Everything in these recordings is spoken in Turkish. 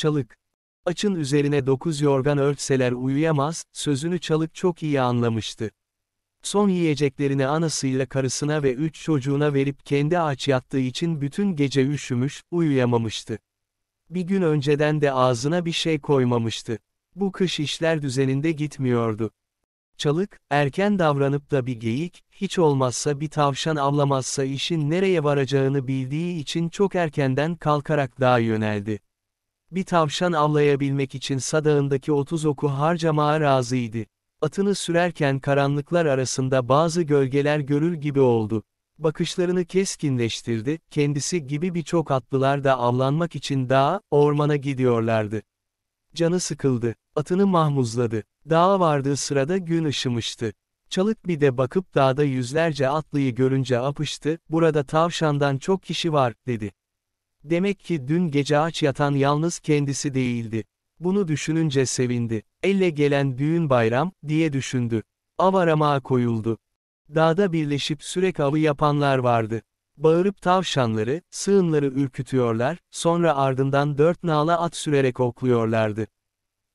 Çalık. Açın üzerine dokuz yorgan örtseler uyuyamaz, sözünü Çalık çok iyi anlamıştı. Son yiyeceklerini anasıyla karısına ve üç çocuğuna verip kendi aç yattığı için bütün gece üşümüş, uyuyamamıştı. Bir gün önceden de ağzına bir şey koymamıştı. Bu kış işler düzeninde gitmiyordu. Çalık, erken davranıp da bir geyik, hiç olmazsa bir tavşan avlamazsa işin nereye varacağını bildiği için çok erkenden kalkarak dağa yöneldi. Bir tavşan avlayabilmek için sadağındaki otuz oku harcamaya razıydı. Atını sürerken karanlıklar arasında bazı gölgeler görül gibi oldu. Bakışlarını keskinleştirdi, kendisi gibi birçok atlılar da avlanmak için dağa, ormana gidiyorlardı. Canı sıkıldı, atını mahmuzladı. Dağa vardığı sırada gün ışımıştı. Çalık bir de bakıp dağda yüzlerce atlıyı görünce apıştı, burada tavşandan çok kişi var, dedi. Demek ki dün gece aç yatan yalnız kendisi değildi. Bunu düşününce sevindi. Elle gelen düğün bayram, diye düşündü. Av aramağa koyuldu. Dağda birleşip sürek avı yapanlar vardı. Bağırıp tavşanları, sığınları ürkütüyorlar, sonra ardından dört nala at sürerek okluyorlardı.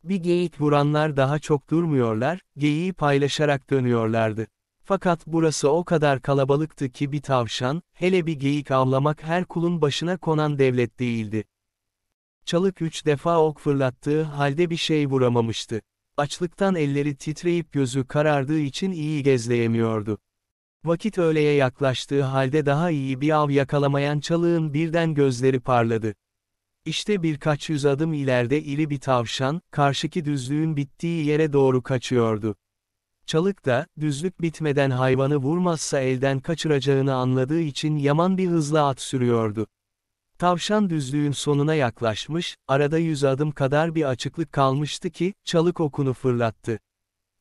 Bir geyik vuranlar daha çok durmuyorlar, geyiği paylaşarak dönüyorlardı. Fakat burası o kadar kalabalıktı ki bir tavşan, hele bir geyik avlamak her kulun başına konan devlet değildi. Çalık üç defa ok fırlattığı halde bir şey vuramamıştı. Açlıktan elleri titreyip gözü karardığı için iyi gezleyemiyordu. Vakit öğleye yaklaştığı halde daha iyi bir av yakalamayan çalığın birden gözleri parladı. İşte birkaç yüz adım ileride iri bir tavşan, karşıki düzlüğün bittiği yere doğru kaçıyordu. Çalık da, düzlük bitmeden hayvanı vurmazsa elden kaçıracağını anladığı için yaman bir hızla at sürüyordu. Tavşan düzlüğün sonuna yaklaşmış, arada yüz adım kadar bir açıklık kalmıştı ki, çalık okunu fırlattı.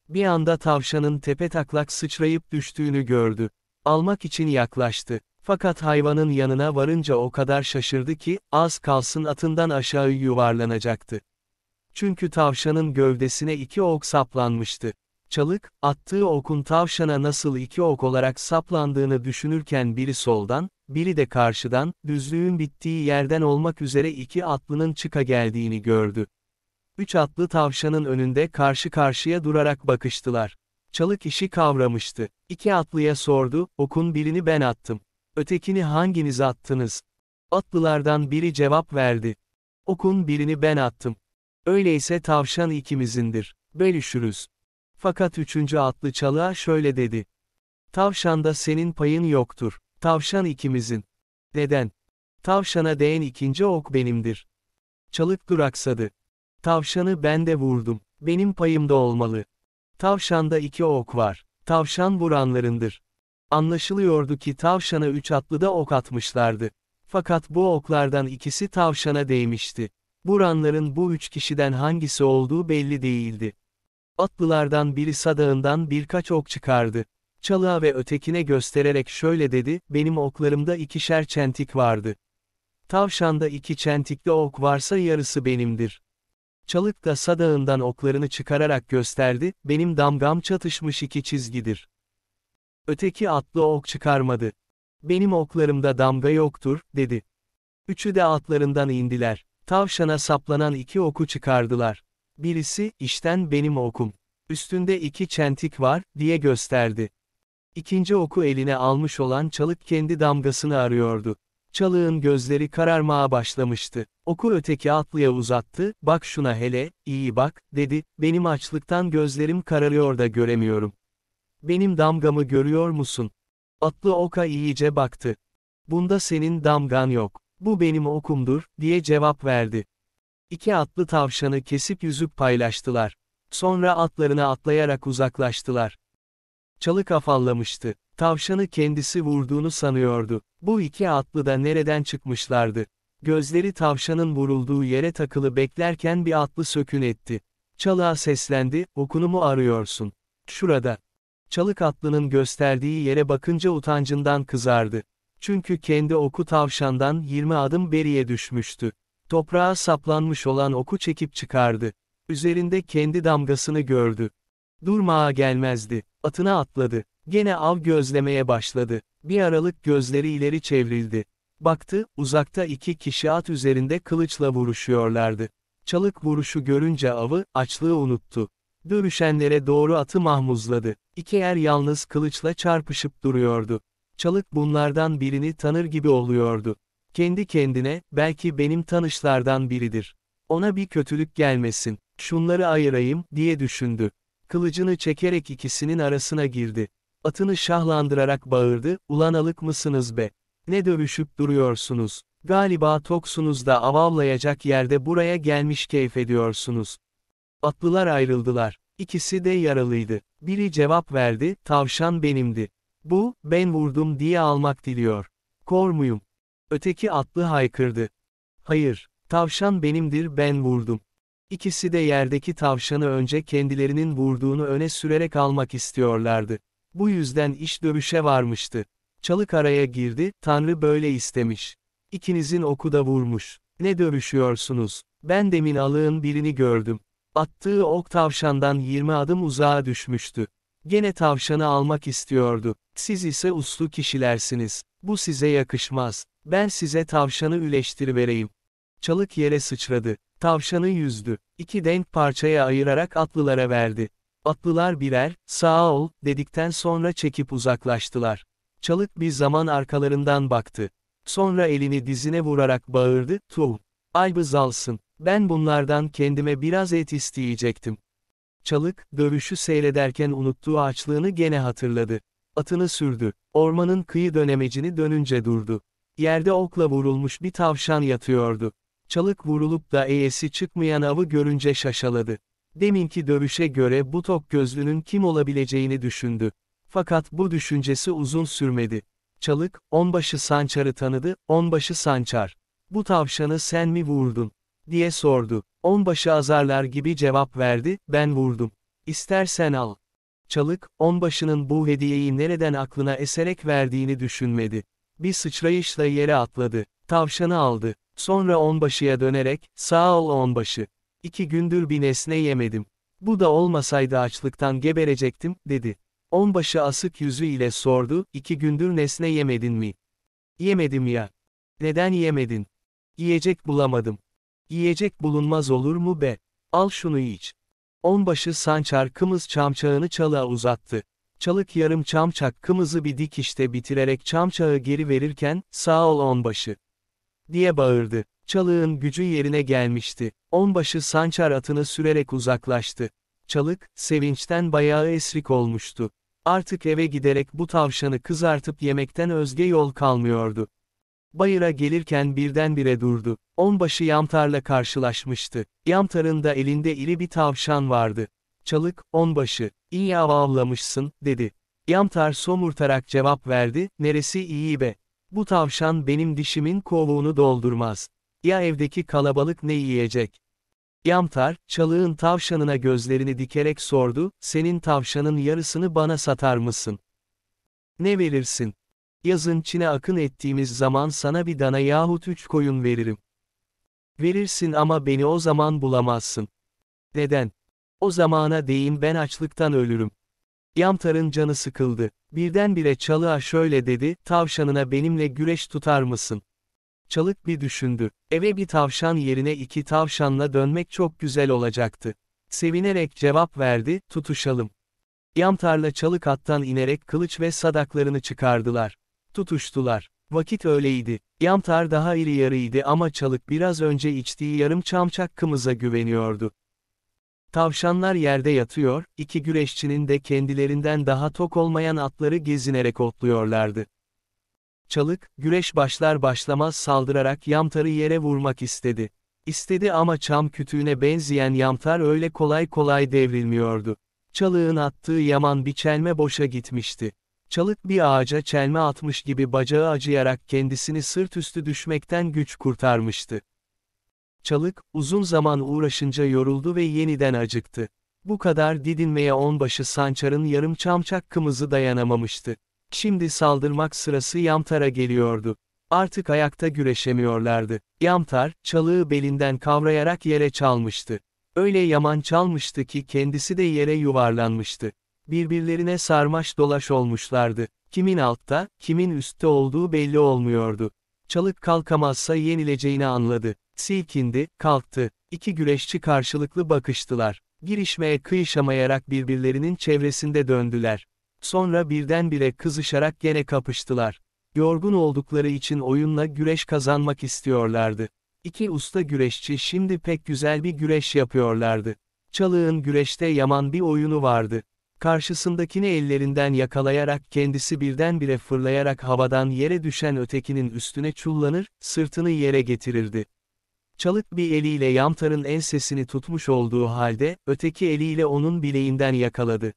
Bir anda tavşanın tepe taklak sıçrayıp düştüğünü gördü. Almak için yaklaştı. Fakat hayvanın yanına varınca o kadar şaşırdı ki, az kalsın atından aşağı yuvarlanacaktı. Çünkü tavşanın gövdesine iki ok saplanmıştı. Çalık, attığı okun tavşana nasıl iki ok olarak saplandığını düşünürken biri soldan, biri de karşıdan, düzlüğün bittiği yerden olmak üzere iki atlının çıka geldiğini gördü. Üç atlı tavşanın önünde karşı karşıya durarak bakıştılar. Çalık işi kavramıştı. İki atlıya sordu, okun birini ben attım. Ötekini hanginiz attınız? Atlılardan biri cevap verdi. Okun birini ben attım. Öyleyse tavşan ikimizindir. Bölüşürüz. Fakat üçüncü atlı çalığa şöyle dedi. Tavşanda senin payın yoktur. Tavşan ikimizin. Deden. Tavşana değen ikinci ok benimdir. Çalık duraksadı. Tavşanı ben de vurdum. Benim payımda olmalı. Tavşanda iki ok var. Tavşan vuranlarındır. Anlaşılıyordu ki tavşana üç atlı da ok atmışlardı. Fakat bu oklardan ikisi tavşana değmişti. Vuranların bu üç kişiden hangisi olduğu belli değildi. Atlılardan biri sadağından birkaç ok çıkardı. Çalığa ve ötekine göstererek şöyle dedi, benim oklarımda ikişer çentik vardı. Tavşanda iki çentikli ok varsa yarısı benimdir. Çalık da sadağından oklarını çıkararak gösterdi, benim damgam çatışmış iki çizgidir. Öteki atlı ok çıkarmadı. Benim oklarımda damga yoktur, dedi. Üçü de atlarından indiler. Tavşana saplanan iki oku çıkardılar. Birisi, işten benim okum. Üstünde iki çentik var, diye gösterdi. İkinci oku eline almış olan çalık kendi damgasını arıyordu. Çalığın gözleri kararmaya başlamıştı. Oku öteki atlıya uzattı, bak şuna hele, iyi bak, dedi, benim açlıktan gözlerim kararıyor da göremiyorum. Benim damgamı görüyor musun? Atlı oka iyice baktı. Bunda senin damgan yok. Bu benim okumdur, diye cevap verdi. İki atlı tavşanı kesip yüzüp paylaştılar. Sonra atlarına atlayarak uzaklaştılar. Çalı kafallamıştı. Tavşanı kendisi vurduğunu sanıyordu. Bu iki atlı da nereden çıkmışlardı? Gözleri tavşanın vurulduğu yere takılı beklerken bir atlı sökün etti. Çalığa seslendi, okunumu arıyorsun. Şurada. Çalık atlının gösterdiği yere bakınca utancından kızardı. Çünkü kendi oku tavşandan 20 adım beriye düşmüştü. Toprağa saplanmış olan oku çekip çıkardı. Üzerinde kendi damgasını gördü. Durmağa gelmezdi. Atına atladı. Gene av gözlemeye başladı. Bir aralık gözleri ileri çevrildi. Baktı, uzakta iki kişi at üzerinde kılıçla vuruşuyorlardı. Çalık vuruşu görünce avı, açlığı unuttu. Dövüşenlere doğru atı mahmuzladı. İki er yalnız kılıçla çarpışıp duruyordu. Çalık bunlardan birini tanır gibi oluyordu. Kendi kendine, belki benim tanışlardan biridir. Ona bir kötülük gelmesin, şunları ayırayım, diye düşündü. Kılıcını çekerek ikisinin arasına girdi. Atını şahlandırarak bağırdı, ulan alık mısınız be? Ne dövüşüp duruyorsunuz? Galiba toksunuz da avavlayacak yerde buraya gelmiş keyif ediyorsunuz. Atlılar ayrıldılar. İkisi de yaralıydı. Biri cevap verdi, tavşan benimdi. Bu, ben vurdum diye almak diliyor. Kormuyum. Öteki atlı haykırdı. Hayır, tavşan benimdir ben vurdum. İkisi de yerdeki tavşanı önce kendilerinin vurduğunu öne sürerek almak istiyorlardı. Bu yüzden iş dövüşe varmıştı. Çalık araya girdi, Tanrı böyle istemiş. İkinizin oku da vurmuş. Ne dövüşüyorsunuz? Ben demin alığın birini gördüm. Attığı ok tavşandan 20 adım uzağa düşmüştü. Gene tavşanı almak istiyordu. Siz ise uslu kişilersiniz. Bu size yakışmaz. Ben size tavşanı üleştirivereyim. Çalık yere sıçradı. Tavşanı yüzdü. İki denk parçaya ayırarak atlılara verdi. Atlılar birer, sağ ol, dedikten sonra çekip uzaklaştılar. Çalık bir zaman arkalarından baktı. Sonra elini dizine vurarak bağırdı, Tuğ, albız alsın, ben bunlardan kendime biraz et isteyecektim. Çalık, dövüşü seyrederken unuttuğu açlığını gene hatırladı. Atını sürdü, ormanın kıyı dönemecini dönünce durdu. Yerde okla vurulmuş bir tavşan yatıyordu. Çalık vurulup da eğesi çıkmayan avı görünce şaşaladı. Deminki dövüşe göre bu tok gözlünün kim olabileceğini düşündü. Fakat bu düşüncesi uzun sürmedi. Çalık, onbaşı Sançar'ı tanıdı, onbaşı Sançar. Bu tavşanı sen mi vurdun? diye sordu. Onbaşı azarlar gibi cevap verdi, ben vurdum. İstersen al. Çalık, onbaşının bu hediyeyi nereden aklına eserek verdiğini düşünmedi. Bir sıçrayışla yere atladı. Tavşanı aldı. Sonra onbaşıya dönerek, sağ ol onbaşı. İki gündür bir nesne yemedim. Bu da olmasaydı açlıktan geberecektim, dedi. Onbaşı asık yüzü ile sordu, iki gündür nesne yemedin mi? Yemedim ya. Neden yemedin? Yiyecek bulamadım. Yiyecek bulunmaz olur mu be? Al şunu iç. Onbaşı sançar kımız çamçağını çalığa uzattı. Çalık yarım çamçak çakkımızı bir dikişte bitirerek çamçağı geri verirken, sağ ol onbaşı. Diye bağırdı. Çalığın gücü yerine gelmişti. Onbaşı sançar atını sürerek uzaklaştı. Çalık, sevinçten bayağı esrik olmuştu. Artık eve giderek bu tavşanı kızartıp yemekten özge yol kalmıyordu. Bayıra gelirken birdenbire durdu. Onbaşı Yamtar'la karşılaşmıştı. Yamtar'ın da elinde iri bir tavşan vardı. Çalık, onbaşı, iyi avlamışsın, dedi. Yamtar somurtarak cevap verdi, neresi iyi be. Bu tavşan benim dişimin kovuğunu doldurmaz. Ya evdeki kalabalık ne yiyecek? Yamtar, çalığın tavşanına gözlerini dikerek sordu, senin tavşanın yarısını bana satar mısın? Ne verirsin? Yazın Çin'e akın ettiğimiz zaman sana bir dana yahut üç koyun veririm. Verirsin ama beni o zaman bulamazsın. Neden? O zamana değin ben açlıktan ölürüm. Yamtar'ın canı sıkıldı. Birdenbire çalığa şöyle dedi, tavşanına benimle güreş tutar mısın? Çalık bir düşündü. Eve bir tavşan yerine iki tavşanla dönmek çok güzel olacaktı. Sevinerek cevap verdi, tutuşalım. Yamtar'la çalık attan inerek kılıç ve sadaklarını çıkardılar. Tutuştular. Vakit öyleydi. Yamtar daha iri yarıydı ama çalık biraz önce içtiği yarım çamçak kımıza güveniyordu. Tavşanlar yerde yatıyor, iki güreşçinin de kendilerinden daha tok olmayan atları gezinerek otluyorlardı. Çalık, güreş başlar başlamaz saldırarak yamtarı yere vurmak istedi. İstedi ama çam kütüğüne benzeyen yamtar öyle kolay kolay devrilmiyordu. Çalığın attığı yaman bir çelme boşa gitmişti. Çalık bir ağaca çelme atmış gibi bacağı acıyarak kendisini sırt üstü düşmekten güç kurtarmıştı. Çalık, uzun zaman uğraşınca yoruldu ve yeniden acıktı. Bu kadar didinmeye onbaşı Sançar'ın yarım çamçak kımızı dayanamamıştı. Şimdi saldırmak sırası Yamtar'a geliyordu. Artık ayakta güreşemiyorlardı. Yamtar, çalığı belinden kavrayarak yere çalmıştı. Öyle yaman çalmıştı ki kendisi de yere yuvarlanmıştı. Birbirlerine sarmaş dolaş olmuşlardı. Kimin altta, kimin üstte olduğu belli olmuyordu. Çalık kalkamazsa yenileceğini anladı. Silkindi, kalktı. İki güreşçi karşılıklı bakıştılar. Girişmeye kıyışamayarak birbirlerinin çevresinde döndüler. Sonra birdenbire kızışarak gene kapıştılar. Yorgun oldukları için oyunla güreş kazanmak istiyorlardı. İki usta güreşçi şimdi pek güzel bir güreş yapıyorlardı. Çalığın güreşte yaman bir oyunu vardı. Karşısındakini ellerinden yakalayarak kendisi birdenbire fırlayarak havadan yere düşen ötekinin üstüne çullanır, sırtını yere getirirdi. Çalık bir eliyle Yamtar'ın ensesini tutmuş olduğu halde, öteki eliyle onun bileğinden yakaladı.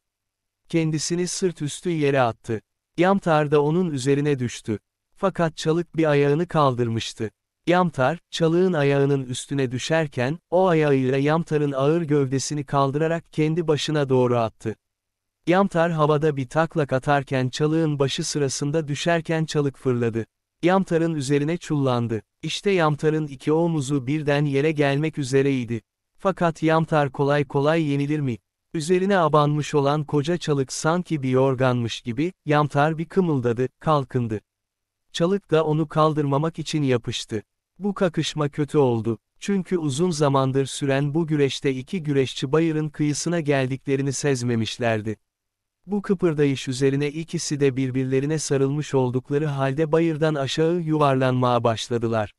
Kendisini sırt üstü yere attı. Yamtar da onun üzerine düştü. Fakat çalık bir ayağını kaldırmıştı. Yamtar, çalığın ayağının üstüne düşerken, o ayağıyla Yamtar'ın ağır gövdesini kaldırarak kendi başına doğru attı. Yamtar havada bir taklak atarken çalığın başı sırasında düşerken çalık fırladı. Yamtar'ın üzerine çullandı. İşte Yamtar'ın iki omuzu birden yere gelmek üzereydi. Fakat Yamtar kolay kolay yenilir mi? Üzerine abanmış olan koca çalık sanki bir yorganmış gibi, Yamtar bir kımıldadı, kalkındı. Çalık da onu kaldırmamak için yapıştı. Bu kakışma kötü oldu. Çünkü uzun zamandır süren bu güreşte iki güreşçi bayırın kıyısına geldiklerini sezmemişlerdi. Bu kıpırdayış üzerine ikisi de birbirlerine sarılmış oldukları halde bayırdan aşağı yuvarlanmaya başladılar.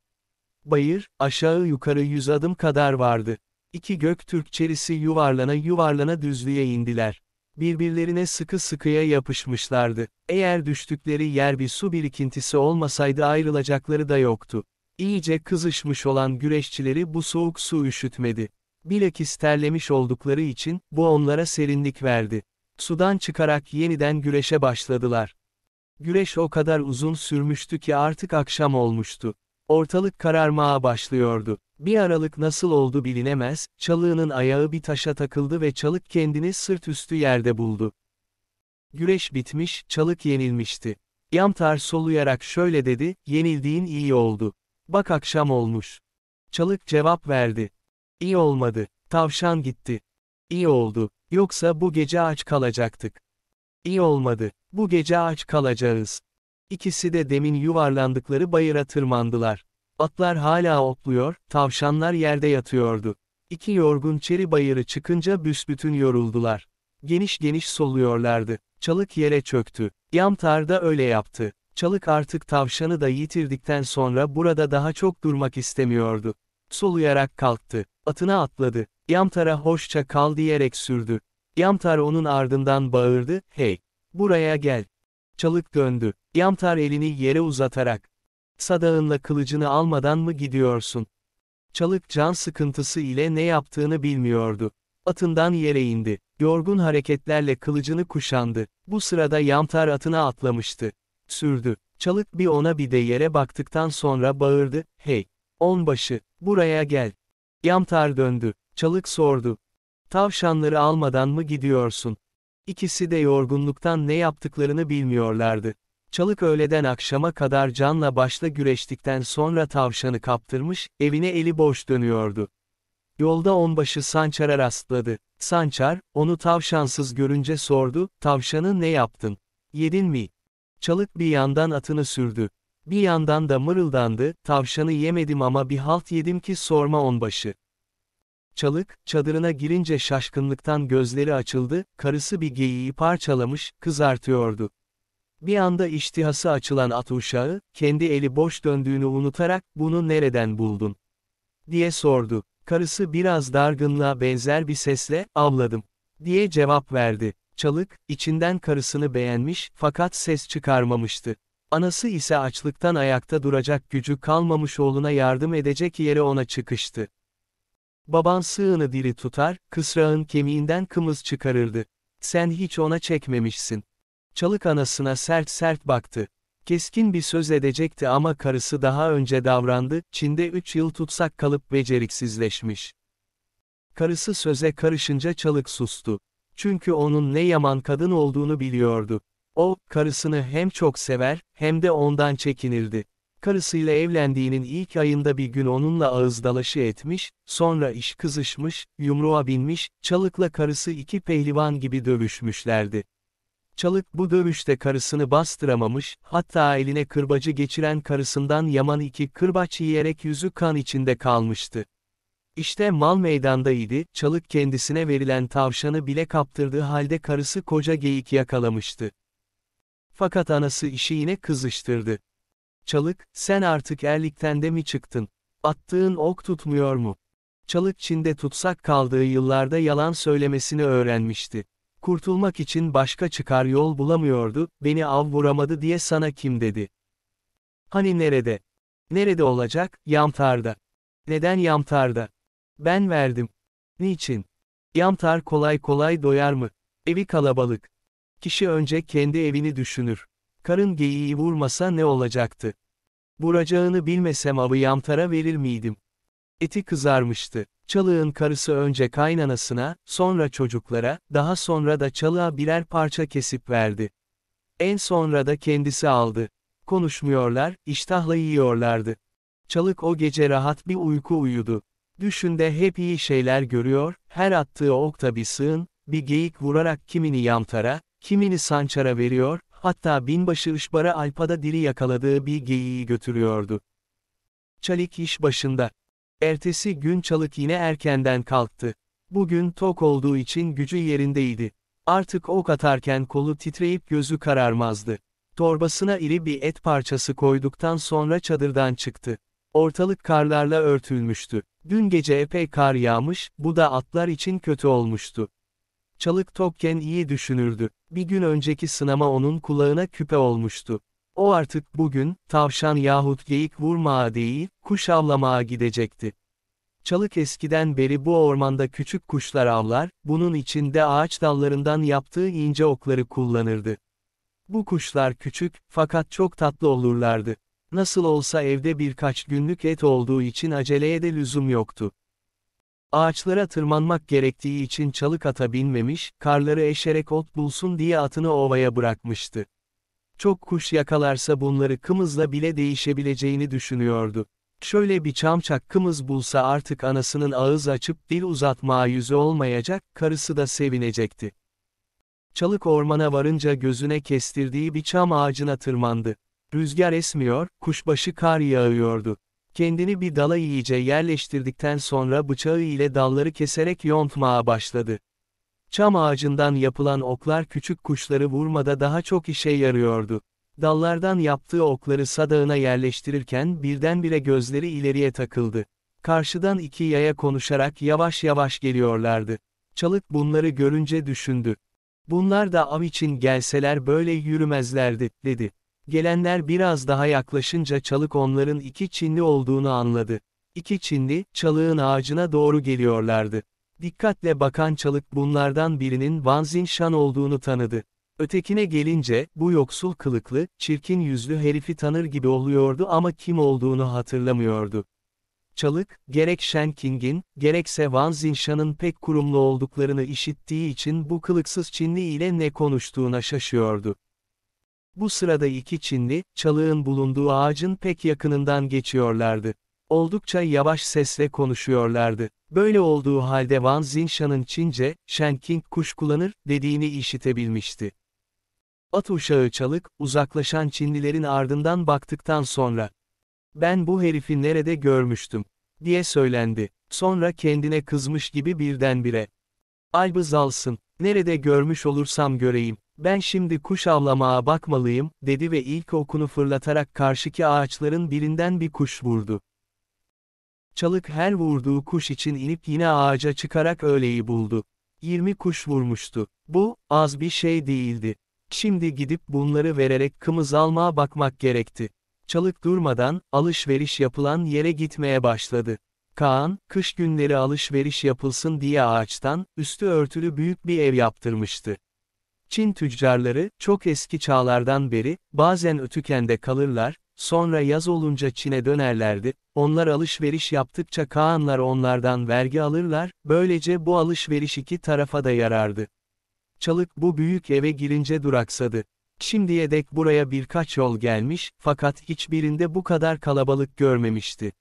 Bayır, aşağı yukarı yüz adım kadar vardı. İki gök Türkçerisi yuvarlana yuvarlana düzlüğe indiler. Birbirlerine sıkı sıkıya yapışmışlardı. Eğer düştükleri yer bir su birikintisi olmasaydı ayrılacakları da yoktu. İyice kızışmış olan güreşçileri bu soğuk su üşütmedi. Bilakis terlemiş oldukları için, bu onlara serinlik verdi. Sudan çıkarak yeniden güreşe başladılar. Güreş o kadar uzun sürmüştü ki artık akşam olmuştu. Ortalık kararmaya başlıyordu. Bir aralık nasıl oldu bilinemez, çalığının ayağı bir taşa takıldı ve çalık kendini sırt üstü yerde buldu. Güreş bitmiş, çalık yenilmişti. Yamtar soluyarak şöyle dedi, yenildiğin iyi oldu. Bak akşam olmuş. Çalık cevap verdi. İyi olmadı, tavşan gitti. İyi oldu, yoksa bu gece aç kalacaktık. İyi olmadı, bu gece aç kalacağız. İkisi de demin yuvarlandıkları bayıra tırmandılar. Atlar hala otluyor, tavşanlar yerde yatıyordu. İki yorgun çeri bayırı çıkınca büsbütün yoruldular. Geniş geniş soluyorlardı. Çalık yere çöktü. Yamtar da öyle yaptı. Çalık artık tavşanı da yitirdikten sonra burada daha çok durmak istemiyordu. Soluyarak kalktı. Atına atladı. Yamtar'a hoşça kal diyerek sürdü. Yamtar onun ardından bağırdı, hey, buraya gel. Çalık döndü. Yamtar elini yere uzatarak. Sadağınla kılıcını almadan mı gidiyorsun? Çalık can sıkıntısı ile ne yaptığını bilmiyordu. Atından yere indi. Yorgun hareketlerle kılıcını kuşandı. Bu sırada Yamtar atına atlamıştı. Sürdü. Çalık bir ona bir de yere baktıktan sonra bağırdı, hey, Onbaşı, buraya gel. Yamtar döndü. Çalık sordu. Tavşanları almadan mı gidiyorsun? İkisi de yorgunluktan ne yaptıklarını bilmiyorlardı. Çalık öğleden akşama kadar canla başla güreştikten sonra tavşanı kaptırmış, evine eli boş dönüyordu. Yolda onbaşı Sançar'a rastladı. Sançar, onu tavşansız görünce sordu, tavşanı ne yaptın? Yedin mi? Çalık bir yandan atını sürdü, bir yandan da mırıldandı, tavşanı yemedim ama bir halt yedim ki sorma onbaşı. Çalık, çadırına girince şaşkınlıktan gözleri açıldı, karısı bir geyiği parçalamış, kızartıyordu. Bir anda iştihası açılan at uşağı, kendi eli boş döndüğünü unutarak, bunu nereden buldun? diye sordu. Karısı biraz dargınlığa benzer bir sesle, avladım, diye cevap verdi. Çalık, içinden karısını beğenmiş, fakat ses çıkarmamıştı. Anası ise açlıktan ayakta duracak gücü kalmamış oğluna yardım edecek yere ona çıkıştı. Baban sığını diri tutar, kısrağın kemiğinden kımız çıkarırdı. Sen hiç ona çekmemişsin. Çalık anasına sert sert baktı. Keskin bir söz edecekti ama karısı daha önce davrandı, Çin'de üç yıl tutsak kalıp beceriksizleşmiş. Karısı söze karışınca çalık sustu. Çünkü onun ne yaman kadın olduğunu biliyordu. O, karısını hem çok sever, hem de ondan çekinirdi. Karısıyla evlendiğinin ilk ayında bir gün onunla ağız dalaşı etmiş, sonra iş kızışmış, yumruğa binmiş, Çalık'la karısı iki pehlivan gibi dövüşmüşlerdi. Çalık bu dövüşte karısını bastıramamış, hatta eline kırbacı geçiren karısından yaman iki kırbaç yiyerek yüzü kan içinde kalmıştı. İşte mal meydandaydı, Çalık kendisine verilen tavşanı bile kaptırdığı halde karısı koca geyik yakalamıştı. Fakat anası işi yine kızıştırdı. Çalık, sen artık erlikten de mi çıktın? Attığın ok tutmuyor mu? Çalık Çin'de tutsak kaldığı yıllarda yalan söylemesini öğrenmişti. Kurtulmak için başka çıkar yol bulamıyordu, beni av vuramadı diye sana kim dedi? Hani nerede? Nerede olacak? Yamtar'da. Neden Yamtar'da? Ben verdim. Niçin? Yamtar kolay kolay doyar mı? Evi kalabalık. Kişi önce kendi evini düşünür. Karın geyiği vurmasa ne olacaktı? Vuracağını bilmesem avı yamtara verir miydim? Eti kızarmıştı. Çalığın karısı önce kaynanasına, sonra çocuklara, daha sonra da çalığa birer parça kesip verdi. En sonra da kendisi aldı. Konuşmuyorlar, iştahla yiyorlardı. Çalık o gece rahat bir uyku uyudu. Düşünde hep iyi şeyler görüyor, her attığı okta bir sığın, bir geyik vurarak kimini yamtara, Kimini Sançar'a veriyor, hatta binbaşı Işbar'a Alpa'da diri yakaladığı bir geyiği götürüyordu. Çalik iş başında. Ertesi gün Çalık yine erkenden kalktı. Bugün tok olduğu için gücü yerindeydi. Artık ok atarken kolu titreyip gözü kararmazdı. Torbasına iri bir et parçası koyduktan sonra çadırdan çıktı. Ortalık karlarla örtülmüştü. Dün gece epey kar yağmış, bu da atlar için kötü olmuştu. Çalık tokken iyi düşünürdü. Bir gün önceki sınama onun kulağına küpe olmuştu. O artık bugün, tavşan yahut geyik vurmaya değil, kuş avlamaya gidecekti. Çalık eskiden beri bu ormanda küçük kuşlar avlar, bunun için de ağaç dallarından yaptığı ince okları kullanırdı. Bu kuşlar küçük, fakat çok tatlı olurlardı. Nasıl olsa evde birkaç günlük et olduğu için aceleye de lüzum yoktu. Ağaçlara tırmanmak gerektiği için çalık ata binmemiş, karları eşerek ot bulsun diye atını ovaya bırakmıştı. Çok kuş yakalarsa bunları kımızla bile değişebileceğini düşünüyordu. Şöyle bir çamçak kımız bulsa artık anasının ağız açıp dil uzatmaya yüzü olmayacak, karısı da sevinecekti. Çalık ormana varınca gözüne kestirdiği bir çam ağacına tırmandı. Rüzgar esmiyor, kuşbaşı kar yağıyordu. Kendini bir dala iyice yerleştirdikten sonra bıçağı ile dalları keserek yontmaya başladı. Çam ağacından yapılan oklar küçük kuşları vurmada daha çok işe yarıyordu. Dallardan yaptığı okları sadağına yerleştirirken birdenbire gözleri ileriye takıldı. Karşıdan iki yaya konuşarak yavaş yavaş geliyorlardı. Çalık bunları görünce düşündü. Bunlar da av için gelseler böyle yürümezlerdi, dedi. Gelenler biraz daha yaklaşınca çalık onların iki Çinli olduğunu anladı. İki Çinli, çalığın ağacına doğru geliyorlardı. Dikkatle bakan çalık bunlardan birinin Van Zinshan olduğunu tanıdı. Ötekine gelince, bu yoksul kılıklı, çirkin yüzlü herifi tanır gibi oluyordu ama kim olduğunu hatırlamıyordu. Çalık, gerek Shen King'in, gerekse Van Zinshan'ın pek kurumlu olduklarını işittiği için bu kılıksız Çinli ile ne konuştuğuna şaşıyordu. Bu sırada iki Çinli, çalığın bulunduğu ağacın pek yakınından geçiyorlardı. Oldukça yavaş sesle konuşuyorlardı. Böyle olduğu halde Wang Zinsha'nın Çince, Shenking kuş kullanır, dediğini işitebilmişti. At uşağı çalık, uzaklaşan Çinlilerin ardından baktıktan sonra, ben bu herifi nerede görmüştüm, diye söylendi. Sonra kendine kızmış gibi birdenbire, Albız alsın, nerede görmüş olursam göreyim, ben şimdi kuş avlamaya bakmalıyım, dedi ve ilk okunu fırlatarak karşıki ağaçların birinden bir kuş vurdu. Çalık her vurduğu kuş için inip yine ağaca çıkarak öğleyi buldu. 20 kuş vurmuştu. Bu, az bir şey değildi. Şimdi gidip bunları vererek kımız almaya bakmak gerekti. Çalık durmadan, alışveriş yapılan yere gitmeye başladı. Kaan, kış günleri alışveriş yapılsın diye ağaçtan, üstü örtülü büyük bir ev yaptırmıştı. Çin tüccarları, çok eski çağlardan beri, bazen Ötüken'de kalırlar, sonra yaz olunca Çin'e dönerlerdi, onlar alışveriş yaptıkça Kaanlar onlardan vergi alırlar, böylece bu alışveriş iki tarafa da yarardı. Çalık bu büyük eve girince duraksadı. Şimdiye dek buraya birkaç yol gelmiş, fakat hiçbirinde bu kadar kalabalık görmemişti.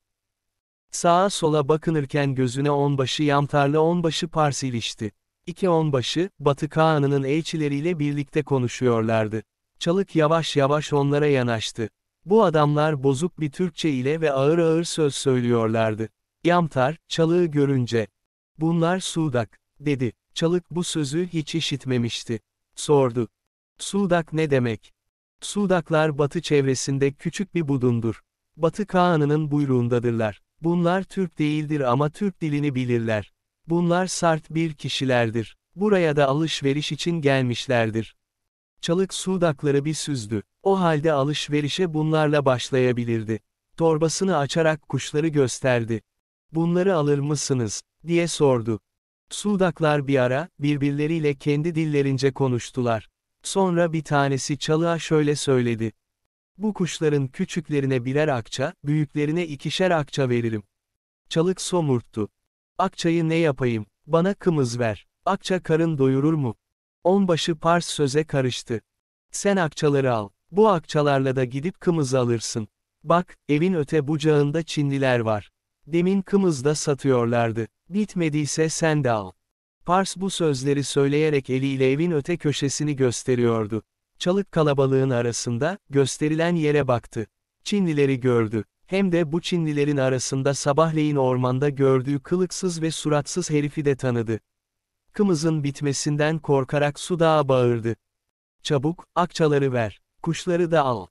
Sağa sola bakınırken gözüne onbaşı yamtarlı onbaşı pars ilişti. İki onbaşı, Batı Kağan'ının elçileriyle birlikte konuşuyorlardı. Çalık yavaş yavaş onlara yanaştı. Bu adamlar bozuk bir Türkçe ile ve ağır ağır söz söylüyorlardı. Yamtar, çalığı görünce, bunlar Sudak, dedi. Çalık bu sözü hiç işitmemişti. Sordu. Sudak ne demek? Sudaklar batı çevresinde küçük bir budundur. Batı Kağan'ının buyruğundadırlar. Bunlar Türk değildir ama Türk dilini bilirler. Bunlar sert bir kişilerdir. Buraya da alışveriş için gelmişlerdir. Çalık sudakları bir süzdü. O halde alışverişe bunlarla başlayabilirdi. Torbasını açarak kuşları gösterdi. Bunları alır mısınız? diye sordu. Sudaklar bir ara, birbirleriyle kendi dillerince konuştular. Sonra bir tanesi çalığa şöyle söyledi. Bu kuşların küçüklerine birer akça, büyüklerine ikişer akça veririm. Çalık somurttu. Akçayı ne yapayım, bana kımız ver. Akça karın doyurur mu? Onbaşı Pars söze karıştı. Sen akçaları al, bu akçalarla da gidip kımız alırsın. Bak, evin öte bucağında Çinliler var. Demin da satıyorlardı. Bitmediyse sen de al. Pars bu sözleri söyleyerek eliyle evin öte köşesini gösteriyordu. Çalık kalabalığın arasında, gösterilen yere baktı. Çinlileri gördü. Hem de bu Çinlilerin arasında sabahleyin ormanda gördüğü kılıksız ve suratsız herifi de tanıdı. Kımızın bitmesinden korkarak sudağa bağırdı. Çabuk, akçaları ver, kuşları da al.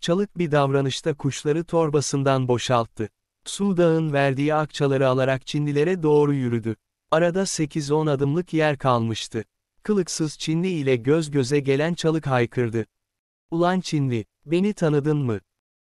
Çalık bir davranışta kuşları torbasından boşalttı. Sudağ'ın verdiği akçaları alarak Çinlilere doğru yürüdü. Arada 8-10 adımlık yer kalmıştı kılıksız Çinli ile göz göze gelen çalık haykırdı. Ulan Çinli, beni tanıdın mı?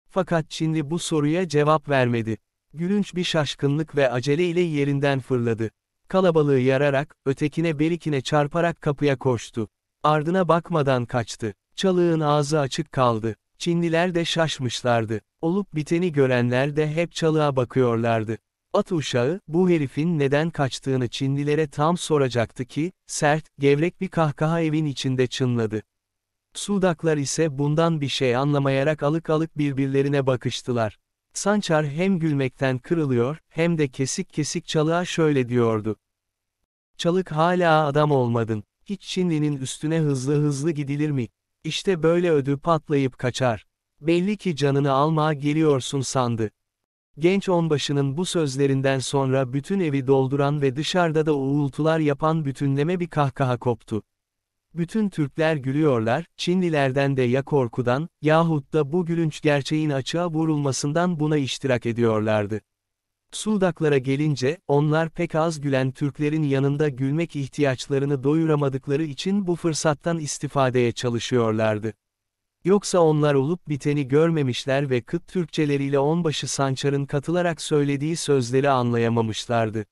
Fakat Çinli bu soruya cevap vermedi. Gülünç bir şaşkınlık ve acele ile yerinden fırladı. Kalabalığı yararak, ötekine berikine çarparak kapıya koştu. Ardına bakmadan kaçtı. Çalığın ağzı açık kaldı. Çinliler de şaşmışlardı. Olup biteni görenler de hep çalığa bakıyorlardı. At uşağı, bu herifin neden kaçtığını Çinlilere tam soracaktı ki, sert, gevrek bir kahkaha evin içinde çınladı. Sudaklar ise bundan bir şey anlamayarak alık alık birbirlerine bakıştılar. Sançar hem gülmekten kırılıyor, hem de kesik kesik çalığa şöyle diyordu. Çalık hala adam olmadın. Hiç Çinli'nin üstüne hızlı hızlı gidilir mi? İşte böyle ödü patlayıp kaçar. Belli ki canını almaya geliyorsun sandı. Genç onbaşının bu sözlerinden sonra bütün evi dolduran ve dışarıda da uğultular yapan bütünleme bir kahkaha koptu. Bütün Türkler gülüyorlar, Çinlilerden de ya korkudan, yahut da bu gülünç gerçeğin açığa vurulmasından buna iştirak ediyorlardı. Suldaklara gelince, onlar pek az gülen Türklerin yanında gülmek ihtiyaçlarını doyuramadıkları için bu fırsattan istifadeye çalışıyorlardı. Yoksa onlar olup biteni görmemişler ve Kıt Türkçeleriyle onbaşı Sançar'ın katılarak söylediği sözleri anlayamamışlardı.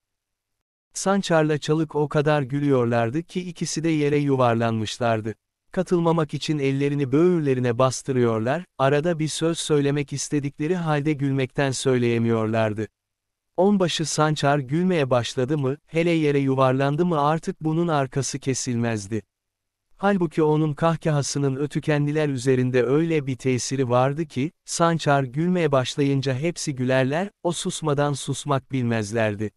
Sançar'la Çalık o kadar gülüyorlardı ki ikisi de yere yuvarlanmışlardı. Katılmamak için ellerini böğürlerine bastırıyorlar, arada bir söz söylemek istedikleri halde gülmekten söyleyemiyorlardı. Onbaşı Sançar gülmeye başladı mı, hele yere yuvarlandı mı artık bunun arkası kesilmezdi. Halbuki onun kahkahasının kendiler üzerinde öyle bir tesiri vardı ki, Sançar gülmeye başlayınca hepsi gülerler, o susmadan susmak bilmezlerdi.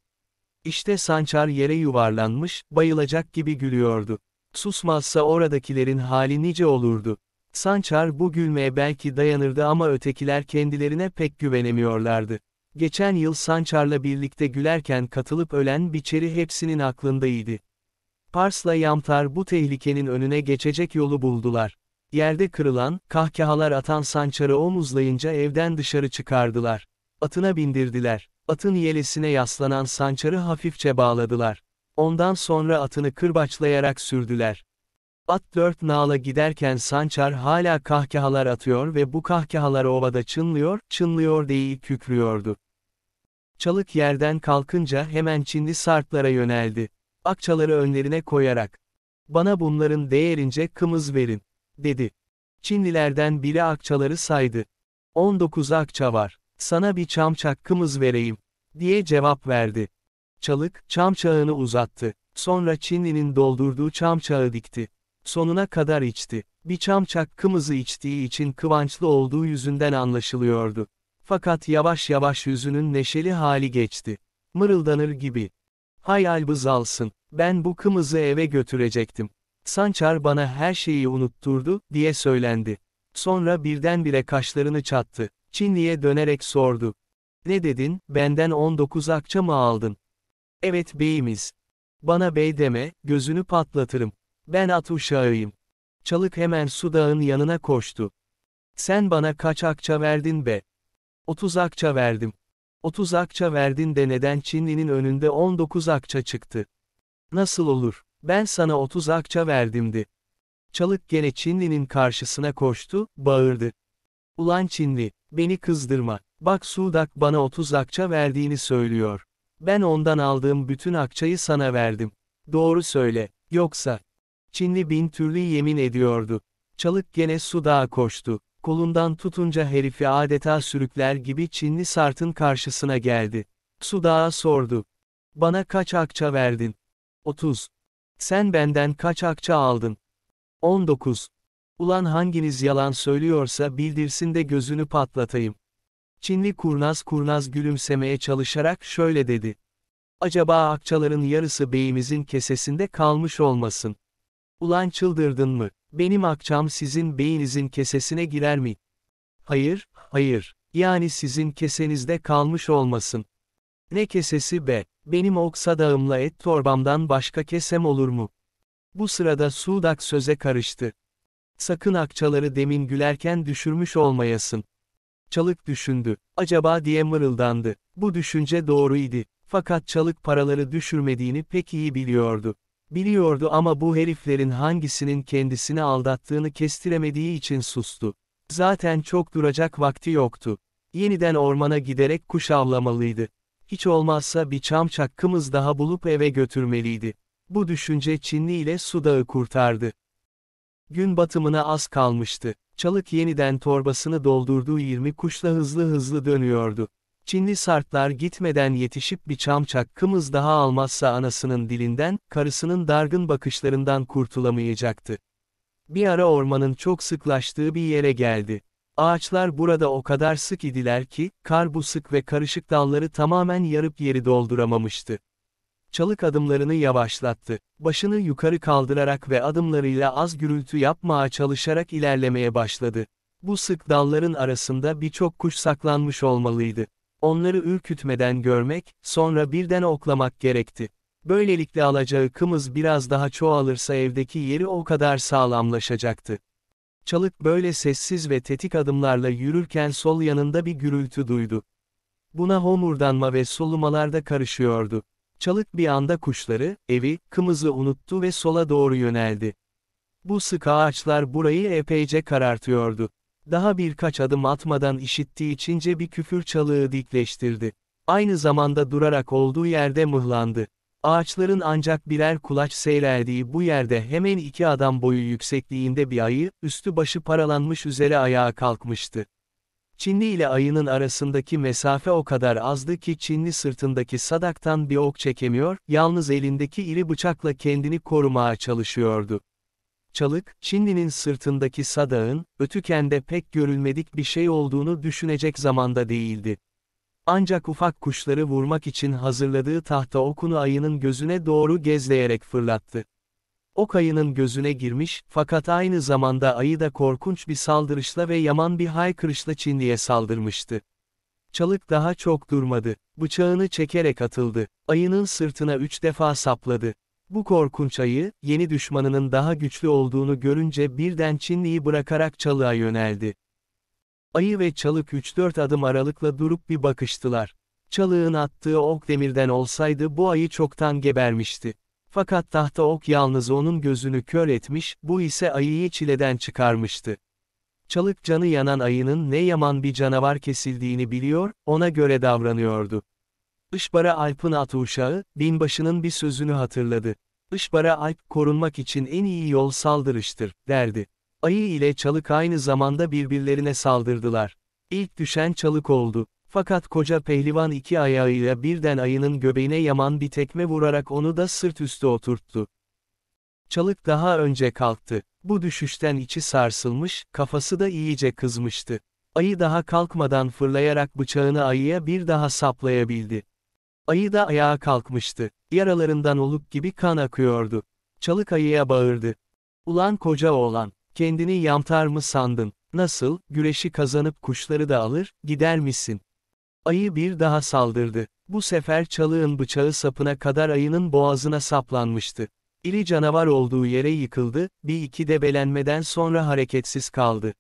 İşte Sançar yere yuvarlanmış, bayılacak gibi gülüyordu. Susmazsa oradakilerin hali nice olurdu. Sançar bu gülmeye belki dayanırdı ama ötekiler kendilerine pek güvenemiyorlardı. Geçen yıl Sançar'la birlikte gülerken katılıp ölen biçeri hepsinin aklındaydı. Pars'la Yamtar bu tehlikenin önüne geçecek yolu buldular. Yerde kırılan, kahkahalar atan sançarı omuzlayınca evden dışarı çıkardılar. Atına bindirdiler. Atın yelesine yaslanan sançarı hafifçe bağladılar. Ondan sonra atını kırbaçlayarak sürdüler. At dört nala giderken sançar hala kahkahalar atıyor ve bu kahkahalar ovada çınlıyor, çınlıyor değil kükrüyordu. Çalık yerden kalkınca hemen Çinli Sartlara yöneldi akçaları önlerine koyarak, bana bunların değerince kımız verin, dedi. Çinlilerden biri akçaları saydı. 19 akça var, sana bir çamçak kımız vereyim, diye cevap verdi. Çalık, çamçağını uzattı. Sonra Çinli'nin doldurduğu çamçağı dikti. Sonuna kadar içti. Bir çamçak kımızı içtiği için kıvançlı olduğu yüzünden anlaşılıyordu. Fakat yavaş yavaş yüzünün neşeli hali geçti. Mırıldanır gibi, Hay albız alsın, ben bu kımızı eve götürecektim. Sançar bana her şeyi unutturdu, diye söylendi. Sonra birdenbire kaşlarını çattı. Çinli'ye dönerek sordu. Ne dedin, benden 19 akça mı aldın? Evet beyimiz. Bana bey deme, gözünü patlatırım. Ben at uşağıyım. Çalık hemen sudağın yanına koştu. Sen bana kaç akça verdin be? 30 akça verdim. 30 akça verdin de neden Çinli'nin önünde 19 akça çıktı? Nasıl olur? Ben sana 30 akça verdimdi. Çalık gene Çinli'nin karşısına koştu, bağırdı. Ulan Çinli, beni kızdırma. Bak Sudak bana 30 akça verdiğini söylüyor. Ben ondan aldığım bütün akçayı sana verdim. Doğru söyle, yoksa. Çinli bin türlü yemin ediyordu. Çalık gene Sudak'a koştu kolundan tutunca herifi adeta sürükler gibi Çinli Sart'ın karşısına geldi. Sudağa sordu. Bana kaç akça verdin? 30. Sen benden kaç akça aldın? 19. Ulan hanginiz yalan söylüyorsa bildirsin de gözünü patlatayım. Çinli kurnaz kurnaz gülümsemeye çalışarak şöyle dedi. Acaba akçaların yarısı beyimizin kesesinde kalmış olmasın? Ulan çıldırdın mı? benim akçam sizin beyinizin kesesine girer mi? Hayır, hayır, yani sizin kesenizde kalmış olmasın. Ne kesesi be, benim oksadağımla et torbamdan başka kesem olur mu? Bu sırada Sudak söze karıştı. Sakın akçaları demin gülerken düşürmüş olmayasın. Çalık düşündü, acaba diye mırıldandı, bu düşünce doğru idi. fakat çalık paraları düşürmediğini pek iyi biliyordu. Biliyordu ama bu heriflerin hangisinin kendisini aldattığını kestiremediği için sustu. Zaten çok duracak vakti yoktu. Yeniden ormana giderek kuş avlamalıydı. Hiç olmazsa bir çam çakkımız daha bulup eve götürmeliydi. Bu düşünce Çinli ile Sudağı kurtardı. Gün batımına az kalmıştı. Çalık yeniden torbasını doldurduğu 20 kuşla hızlı hızlı dönüyordu. Çinli sarklar gitmeden yetişip bir çamçak kımız daha almazsa anasının dilinden, karısının dargın bakışlarından kurtulamayacaktı. Bir ara ormanın çok sıklaştığı bir yere geldi. Ağaçlar burada o kadar sık idiler ki, kar bu sık ve karışık dalları tamamen yarıp yeri dolduramamıştı. Çalık adımlarını yavaşlattı. Başını yukarı kaldırarak ve adımlarıyla az gürültü yapmaya çalışarak ilerlemeye başladı. Bu sık dalların arasında birçok kuş saklanmış olmalıydı. Onları ürkütmeden görmek, sonra birden oklamak gerekti. Böylelikle alacağı kımız biraz daha çoğalırsa evdeki yeri o kadar sağlamlaşacaktı. Çalık böyle sessiz ve tetik adımlarla yürürken sol yanında bir gürültü duydu. Buna homurdanma ve solumalar da karışıyordu. Çalık bir anda kuşları, evi, kımızı unuttu ve sola doğru yöneldi. Bu sık ağaçlar burayı epeyce karartıyordu daha birkaç adım atmadan işittiği içince bir küfür çalığı dikleştirdi. Aynı zamanda durarak olduğu yerde mıhlandı. Ağaçların ancak birer kulaç seyreldiği bu yerde hemen iki adam boyu yüksekliğinde bir ayı, üstü başı paralanmış üzere ayağa kalkmıştı. Çinli ile ayının arasındaki mesafe o kadar azdı ki Çinli sırtındaki sadaktan bir ok çekemiyor, yalnız elindeki iri bıçakla kendini korumaya çalışıyordu. Çalık, Çinli'nin sırtındaki sadağın, ötükende pek görülmedik bir şey olduğunu düşünecek zamanda değildi. Ancak ufak kuşları vurmak için hazırladığı tahta okunu ayının gözüne doğru gezleyerek fırlattı. Ok ayının gözüne girmiş, fakat aynı zamanda ayı da korkunç bir saldırışla ve yaman bir haykırışla Çinli'ye saldırmıştı. Çalık daha çok durmadı, bıçağını çekerek atıldı, ayının sırtına üç defa sapladı, bu korkunç ayı, yeni düşmanının daha güçlü olduğunu görünce birden Çinli'yi bırakarak çalığa yöneldi. Ayı ve çalık 3-4 adım aralıkla durup bir bakıştılar. Çalığın attığı ok demirden olsaydı bu ayı çoktan gebermişti. Fakat tahta ok yalnız onun gözünü kör etmiş, bu ise ayıyı çileden çıkarmıştı. Çalık canı yanan ayının ne yaman bir canavar kesildiğini biliyor, ona göre davranıyordu. Işbara Alp'ın at uşağı, binbaşının bir sözünü hatırladı. Işbara Alp, korunmak için en iyi yol saldırıştır, derdi. Ayı ile çalık aynı zamanda birbirlerine saldırdılar. İlk düşen çalık oldu. Fakat koca pehlivan iki ayağıyla birden ayının göbeğine yaman bir tekme vurarak onu da sırt üstü oturttu. Çalık daha önce kalktı. Bu düşüşten içi sarsılmış, kafası da iyice kızmıştı. Ayı daha kalkmadan fırlayarak bıçağını ayıya bir daha saplayabildi. Ayı da ayağa kalkmıştı. Yaralarından oluk gibi kan akıyordu. Çalık ayıya bağırdı. Ulan koca oğlan, kendini yamtar mı sandın? Nasıl, güreşi kazanıp kuşları da alır, gider misin? Ayı bir daha saldırdı. Bu sefer çalığın bıçağı sapına kadar ayının boğazına saplanmıştı. İri canavar olduğu yere yıkıldı, bir iki debelenmeden sonra hareketsiz kaldı.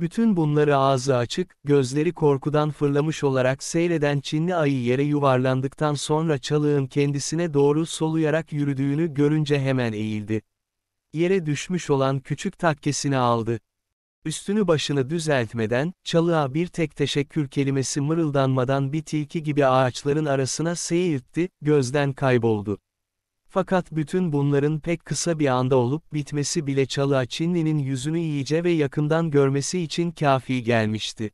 Bütün bunları ağzı açık, gözleri korkudan fırlamış olarak seyreden Çinli ayı yere yuvarlandıktan sonra çalığın kendisine doğru soluyarak yürüdüğünü görünce hemen eğildi. Yere düşmüş olan küçük takkesini aldı. Üstünü başını düzeltmeden, çalığa bir tek teşekkür kelimesi mırıldanmadan bir tilki gibi ağaçların arasına seyirtti, gözden kayboldu. Fakat bütün bunların pek kısa bir anda olup bitmesi bile Çalı'a Çinli'nin yüzünü iyice ve yakından görmesi için kafi gelmişti.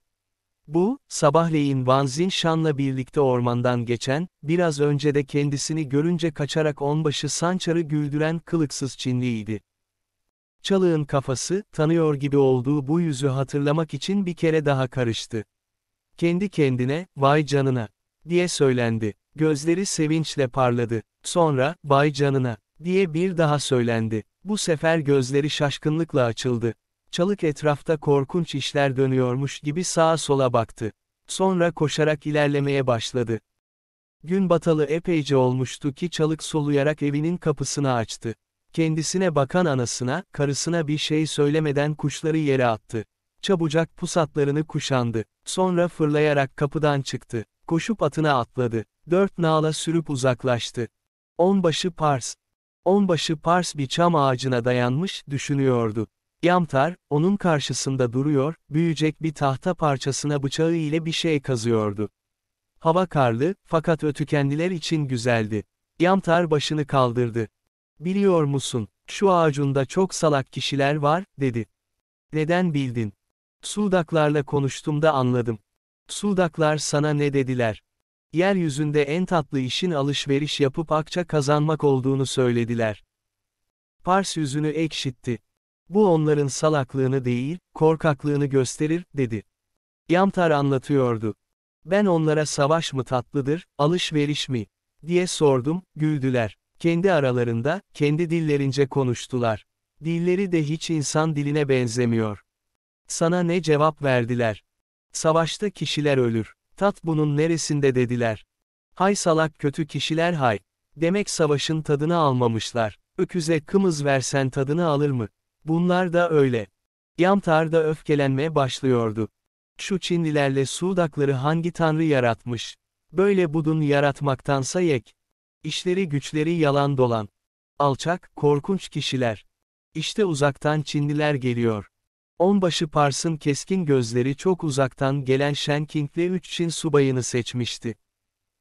Bu, sabahleyin Van Zinshan'la birlikte ormandan geçen, biraz önce de kendisini görünce kaçarak onbaşı Sançar'ı güldüren kılıksız Çinliydi. Çalık'ın kafası, tanıyor gibi olduğu bu yüzü hatırlamak için bir kere daha karıştı. Kendi kendine, vay canına, diye söylendi. Gözleri sevinçle parladı. Sonra, Bay Canına, diye bir daha söylendi. Bu sefer gözleri şaşkınlıkla açıldı. Çalık etrafta korkunç işler dönüyormuş gibi sağa sola baktı. Sonra koşarak ilerlemeye başladı. Gün batalı epeyce olmuştu ki çalık soluyarak evinin kapısını açtı. Kendisine bakan anasına, karısına bir şey söylemeden kuşları yere attı. Çabucak pusatlarını kuşandı. Sonra fırlayarak kapıdan çıktı. Koşup atına atladı. Dört nağla sürüp uzaklaştı. Onbaşı Pars. Onbaşı Pars bir çam ağacına dayanmış, düşünüyordu. Yamtar, onun karşısında duruyor, büyücek bir tahta parçasına bıçağı ile bir şey kazıyordu. Hava karlı, fakat ötükendiler için güzeldi. Yamtar başını kaldırdı. Biliyor musun, şu ağacında çok salak kişiler var, dedi. Neden bildin? Suldaklarla konuştuğumda anladım. Suldaklar sana ne dediler? yeryüzünde en tatlı işin alışveriş yapıp akça kazanmak olduğunu söylediler. Pars yüzünü ekşitti. Bu onların salaklığını değil, korkaklığını gösterir, dedi. Yamtar anlatıyordu. Ben onlara savaş mı tatlıdır, alışveriş mi? diye sordum, güldüler. Kendi aralarında, kendi dillerince konuştular. Dilleri de hiç insan diline benzemiyor. Sana ne cevap verdiler? Savaşta kişiler ölür tat bunun neresinde dediler. Hay salak kötü kişiler hay. Demek savaşın tadını almamışlar. Öküze kımız versen tadını alır mı? Bunlar da öyle. Yamtar da öfkelenmeye başlıyordu. Şu Çinlilerle Suudakları hangi tanrı yaratmış? Böyle budun yaratmaktansa yek. İşleri güçleri yalan dolan. Alçak, korkunç kişiler. İşte uzaktan Çinliler geliyor. Onbaşı Pars'ın keskin gözleri çok uzaktan gelen Shenking ve üç Çin subayını seçmişti.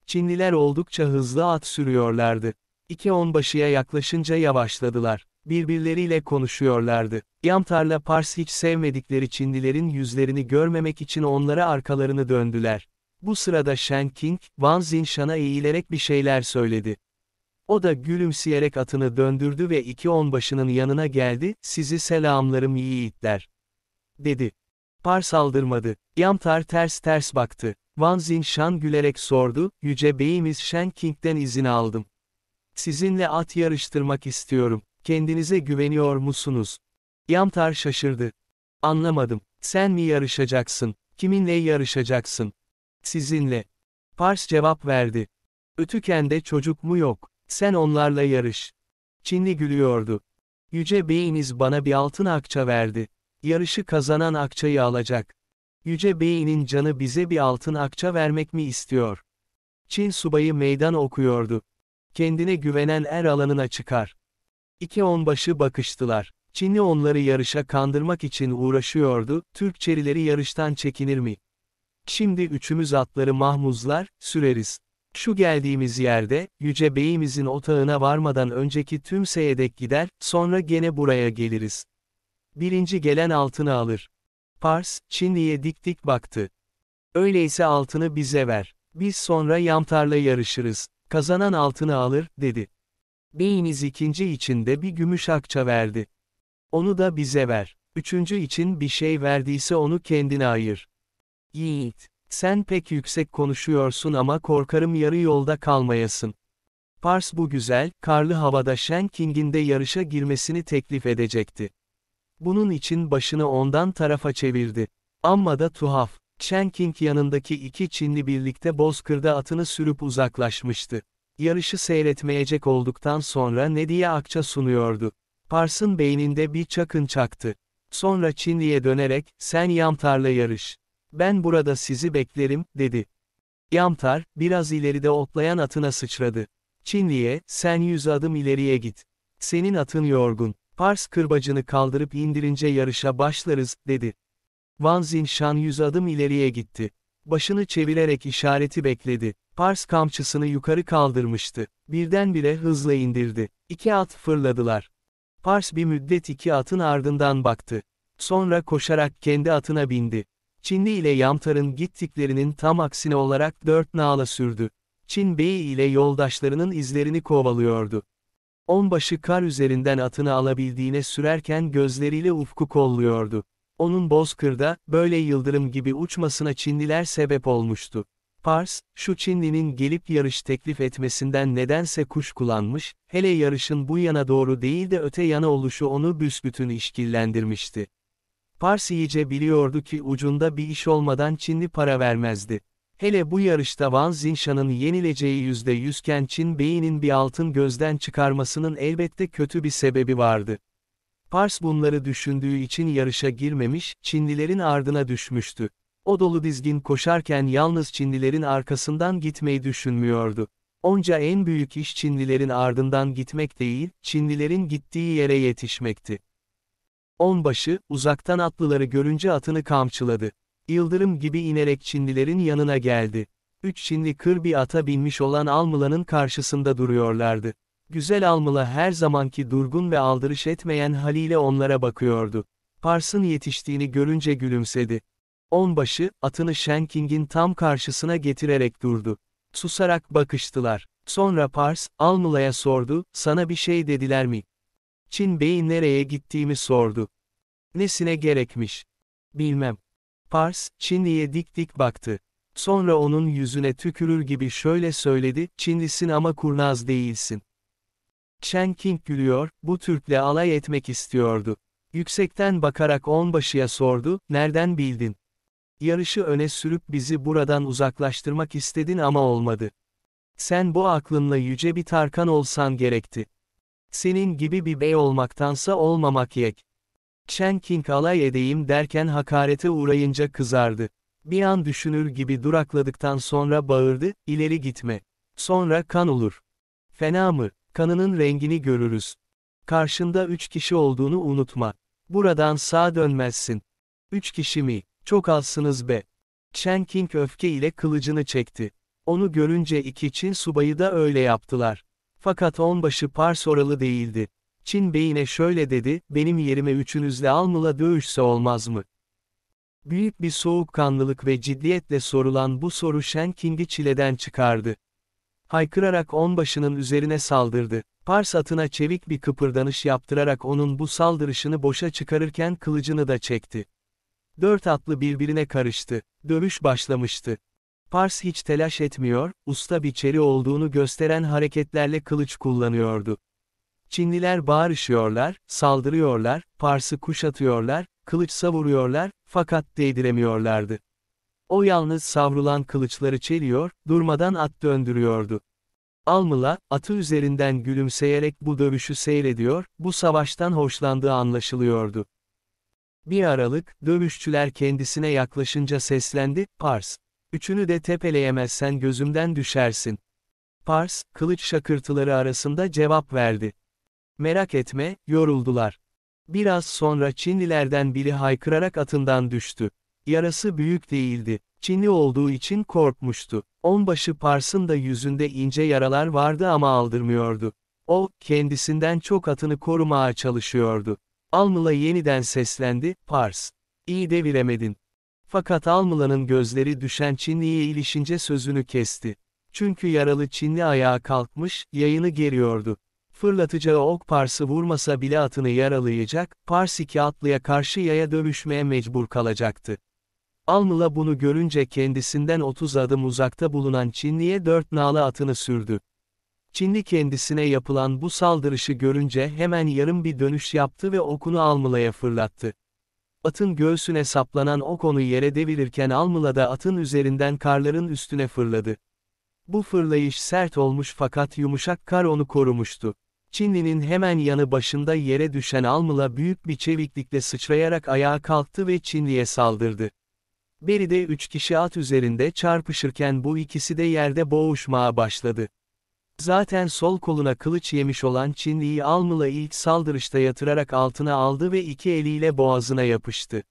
Çinliler oldukça hızlı at sürüyorlardı. İki onbaşıya yaklaşınca yavaşladılar. Birbirleriyle konuşuyorlardı. Yamtar'la Pars hiç sevmedikleri Çinlilerin yüzlerini görmemek için onlara arkalarını döndüler. Bu sırada Shen King, Van Zinshan'a eğilerek bir şeyler söyledi. O da gülümseyerek atını döndürdü ve iki onbaşının yanına geldi, sizi selamlarım yiğitler dedi. Par saldırmadı. Yamtar ters ters baktı. Wang Zingshan gülerek sordu, Yüce Beyimiz Shen King'den izin aldım. Sizinle at yarıştırmak istiyorum. Kendinize güveniyor musunuz? Yamtar şaşırdı. Anlamadım. Sen mi yarışacaksın? Kiminle yarışacaksın? Sizinle. Pars cevap verdi. Ötükende çocuk mu yok? Sen onlarla yarış. Çinli gülüyordu. Yüce beyiniz bana bir altın akça verdi. Yarışı kazanan akçayı alacak. Yüce Bey'inin canı bize bir altın akça vermek mi istiyor? Çin subayı meydan okuyordu. Kendine güvenen er alanına çıkar. İki onbaşı bakıştılar. Çinli onları yarışa kandırmak için uğraşıyordu, Türk çerileri yarıştan çekinir mi? Şimdi üçümüz atları mahmuzlar, süreriz. Şu geldiğimiz yerde, Yüce Bey'imizin otağına varmadan önceki tüm seyedek gider, sonra gene buraya geliriz. Birinci gelen altını alır. Pars, Çinli'ye dik dik baktı. Öyleyse altını bize ver. Biz sonra yamtarla yarışırız. Kazanan altını alır, dedi. Beyiniz ikinci için de bir gümüş akça verdi. Onu da bize ver. Üçüncü için bir şey verdiyse onu kendine ayır. Yiğit, sen pek yüksek konuşuyorsun ama korkarım yarı yolda kalmayasın. Pars bu güzel, karlı havada Shen King'in de yarışa girmesini teklif edecekti. Bunun için başını ondan tarafa çevirdi. Amma da tuhaf, Chen King yanındaki iki Çinli birlikte bozkırda atını sürüp uzaklaşmıştı. Yarışı seyretmeyecek olduktan sonra ne diye akça sunuyordu. Pars'ın beyninde bir çakın çaktı. Sonra Çinli'ye dönerek, sen Yamtar'la yarış. Ben burada sizi beklerim, dedi. Yamtar, biraz ileride otlayan atına sıçradı. Çinli'ye, sen yüz adım ileriye git. Senin atın yorgun. Pars kırbacını kaldırıp indirince yarışa başlarız, dedi. Van Zinshan yüz adım ileriye gitti. Başını çevirerek işareti bekledi. Pars kamçısını yukarı kaldırmıştı. Birdenbire hızla indirdi. İki at fırladılar. Pars bir müddet iki atın ardından baktı. Sonra koşarak kendi atına bindi. Çinli ile Yamtar'ın gittiklerinin tam aksine olarak dört nala sürdü. Çin Bey ile yoldaşlarının izlerini kovalıyordu. Onbaşı kar üzerinden atını alabildiğine sürerken gözleriyle ufku kolluyordu. Onun bozkırda, böyle yıldırım gibi uçmasına Çinliler sebep olmuştu. Pars, şu Çinli'nin gelip yarış teklif etmesinden nedense kuş kullanmış, hele yarışın bu yana doğru değil de öte yana oluşu onu büsbütün işkillendirmişti. Pars iyice biliyordu ki ucunda bir iş olmadan Çinli para vermezdi. Hele bu yarışta Van Zinsha'nın yenileceği yüzde yüzken Çin Bey'inin bir altın gözden çıkarmasının elbette kötü bir sebebi vardı. Pars bunları düşündüğü için yarışa girmemiş, Çinlilerin ardına düşmüştü. O dolu dizgin koşarken yalnız Çinlilerin arkasından gitmeyi düşünmüyordu. Onca en büyük iş Çinlilerin ardından gitmek değil, Çinlilerin gittiği yere yetişmekti. Onbaşı, uzaktan atlıları görünce atını kamçıladı. Yıldırım gibi inerek Çinlilerin yanına geldi. Üç Çinli kır bir ata binmiş olan Almıla'nın karşısında duruyorlardı. Güzel Almıla her zamanki durgun ve aldırış etmeyen haliyle onlara bakıyordu. Pars'ın yetiştiğini görünce gülümsedi. Onbaşı, atını Shanking'in tam karşısına getirerek durdu. Susarak bakıştılar. Sonra Pars, Almıla'ya sordu, sana bir şey dediler mi? Çin Bey'in nereye gittiğimi sordu. Nesine gerekmiş? Bilmem. Pars, Çinli'ye dik dik baktı. Sonra onun yüzüne tükürür gibi şöyle söyledi, Çinlisin ama kurnaz değilsin. Chen King gülüyor, bu Türk'le alay etmek istiyordu. Yüksekten bakarak onbaşıya sordu, nereden bildin? Yarışı öne sürüp bizi buradan uzaklaştırmak istedin ama olmadı. Sen bu aklınla yüce bir Tarkan olsan gerekti. Senin gibi bir bey olmaktansa olmamak yek. Chen King alay edeyim derken hakarete uğrayınca kızardı. Bir an düşünür gibi durakladıktan sonra bağırdı, ileri gitme. Sonra kan olur. Fena mı? Kanının rengini görürüz. Karşında üç kişi olduğunu unutma. Buradan sağ dönmezsin. Üç kişi mi? Çok alsınız be. Chen King öfke ile kılıcını çekti. Onu görünce iki Çin subayı da öyle yaptılar. Fakat onbaşı Pars oralı değildi. Çin beyine şöyle dedi, benim yerime üçünüzle Almula dövüşse olmaz mı? Büyük bir soğukkanlılık ve ciddiyetle sorulan bu soru Shen King'i çileden çıkardı. Haykırarak onbaşının üzerine saldırdı. Pars atına çevik bir kıpırdanış yaptırarak onun bu saldırışını boşa çıkarırken kılıcını da çekti. Dört atlı birbirine karıştı. Dövüş başlamıştı. Pars hiç telaş etmiyor, usta biçeri olduğunu gösteren hareketlerle kılıç kullanıyordu. Çinliler bağırışıyorlar, saldırıyorlar, Pars'ı kuşatıyorlar, kılıç savuruyorlar, fakat değdiremiyorlardı. O yalnız savrulan kılıçları çeliyor, durmadan at döndürüyordu. Almıla, atı üzerinden gülümseyerek bu dövüşü seyrediyor, bu savaştan hoşlandığı anlaşılıyordu. Bir aralık, dövüşçüler kendisine yaklaşınca seslendi, Pars. Üçünü de tepeleyemezsen gözümden düşersin. Pars, kılıç şakırtıları arasında cevap verdi. Merak etme, yoruldular. Biraz sonra Çinlilerden biri haykırarak atından düştü. Yarası büyük değildi. Çinli olduğu için korkmuştu. Onbaşı Pars'ın da yüzünde ince yaralar vardı ama aldırmıyordu. O, kendisinden çok atını korumaya çalışıyordu. Almıla yeniden seslendi, Pars. İyi deviremedin. Fakat Almıla'nın gözleri düşen Çinli'ye ilişince sözünü kesti. Çünkü yaralı Çinli ayağa kalkmış, yayını geriyordu fırlatacağı ok Pars'ı vurmasa bile atını yaralayacak, Pars iki atlıya karşı yaya dövüşmeye mecbur kalacaktı. Almıla bunu görünce kendisinden 30 adım uzakta bulunan Çinli'ye dört nala atını sürdü. Çinli kendisine yapılan bu saldırışı görünce hemen yarım bir dönüş yaptı ve okunu Almıla'ya fırlattı. Atın göğsüne saplanan ok onu yere devirirken Almıla da atın üzerinden karların üstüne fırladı. Bu fırlayış sert olmuş fakat yumuşak kar onu korumuştu. Çinli'nin hemen yanı başında yere düşen Almıla büyük bir çeviklikle sıçrayarak ayağa kalktı ve Çinli'ye saldırdı. Beri de üç kişi at üzerinde çarpışırken bu ikisi de yerde boğuşmaya başladı. Zaten sol koluna kılıç yemiş olan Çinli'yi Almıla ilk saldırışta yatırarak altına aldı ve iki eliyle boğazına yapıştı.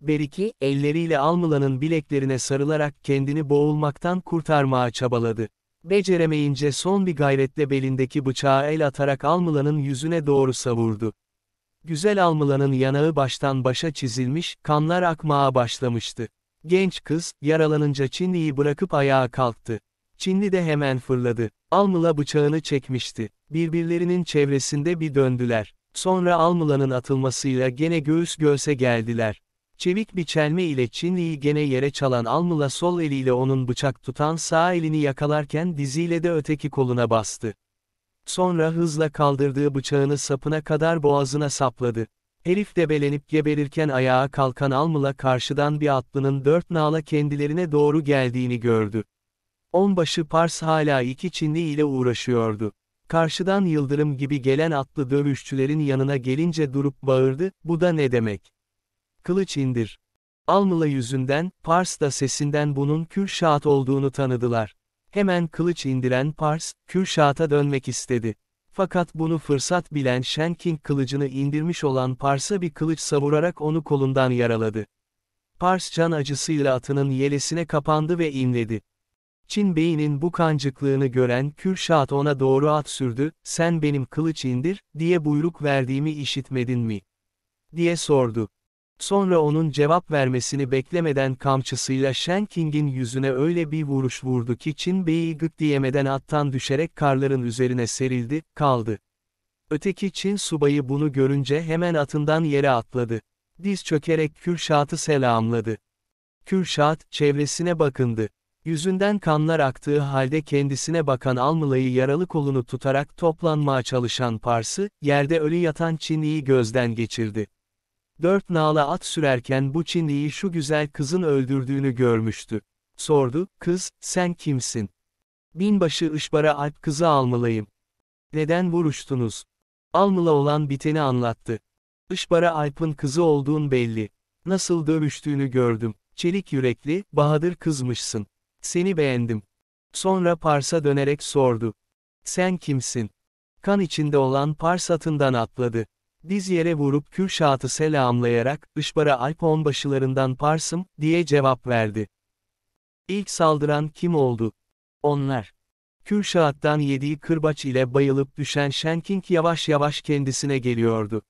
Beriki, elleriyle Almıla'nın bileklerine sarılarak kendini boğulmaktan kurtarmaya çabaladı. Beceremeyince son bir gayretle belindeki bıçağı el atarak Almıla'nın yüzüne doğru savurdu. Güzel Almıla'nın yanağı baştan başa çizilmiş, kanlar akmaya başlamıştı. Genç kız, yaralanınca Çinli'yi bırakıp ayağa kalktı. Çinli de hemen fırladı. Almıla bıçağını çekmişti. Birbirlerinin çevresinde bir döndüler. Sonra Almıla'nın atılmasıyla gene göğüs göğse geldiler. Çevik bir çelme ile Çinli'yi gene yere çalan Almula sol eliyle onun bıçak tutan sağ elini yakalarken diziyle de öteki koluna bastı. Sonra hızla kaldırdığı bıçağını sapına kadar boğazına sapladı. Herif debelenip geberirken ayağa kalkan Almula karşıdan bir atlının dört nala kendilerine doğru geldiğini gördü. Onbaşı Pars hala iki Çinli ile uğraşıyordu. Karşıdan yıldırım gibi gelen atlı dövüşçülerin yanına gelince durup bağırdı, bu da ne demek? kılıç indir. Almıla yüzünden, Pars da sesinden bunun Kürşat olduğunu tanıdılar. Hemen kılıç indiren Pars, Kürşat'a dönmek istedi. Fakat bunu fırsat bilen Shenking kılıcını indirmiş olan Pars'a bir kılıç savurarak onu kolundan yaraladı. Pars can acısıyla atının yelesine kapandı ve inledi. Çin Bey'inin bu kancıklığını gören Kürşat ona doğru at sürdü, sen benim kılıç indir, diye buyruk verdiğimi işitmedin mi? diye sordu. Sonra onun cevap vermesini beklemeden kamçısıyla Shen King'in yüzüne öyle bir vuruş vurdu ki Çin Bey'i gık diyemeden attan düşerek karların üzerine serildi, kaldı. Öteki Çin subayı bunu görünce hemen atından yere atladı. Diz çökerek Kürşat'ı selamladı. Kürşat, çevresine bakındı. Yüzünden kanlar aktığı halde kendisine bakan Almılay'ı yaralı kolunu tutarak toplanmaya çalışan Pars'ı, yerde ölü yatan Çinli'yi gözden geçirdi. Dört nala at sürerken bu Çinliyi şu güzel kızın öldürdüğünü görmüştü. Sordu, kız, sen kimsin? Binbaşı Işbara Alp kızı almalıyım. Neden vuruştunuz? Almıla olan biteni anlattı. Işbara Alp'ın kızı olduğun belli. Nasıl dövüştüğünü gördüm. Çelik yürekli, Bahadır kızmışsın. Seni beğendim. Sonra Pars'a dönerek sordu. Sen kimsin? Kan içinde olan Pars atından atladı. Diz yere vurup Kürşat'ı selamlayarak, Işbara Alp onbaşılarından Parsım, diye cevap verdi. İlk saldıran kim oldu? Onlar. Kürşat'tan yediği kırbaç ile bayılıp düşen Şenking yavaş yavaş kendisine geliyordu.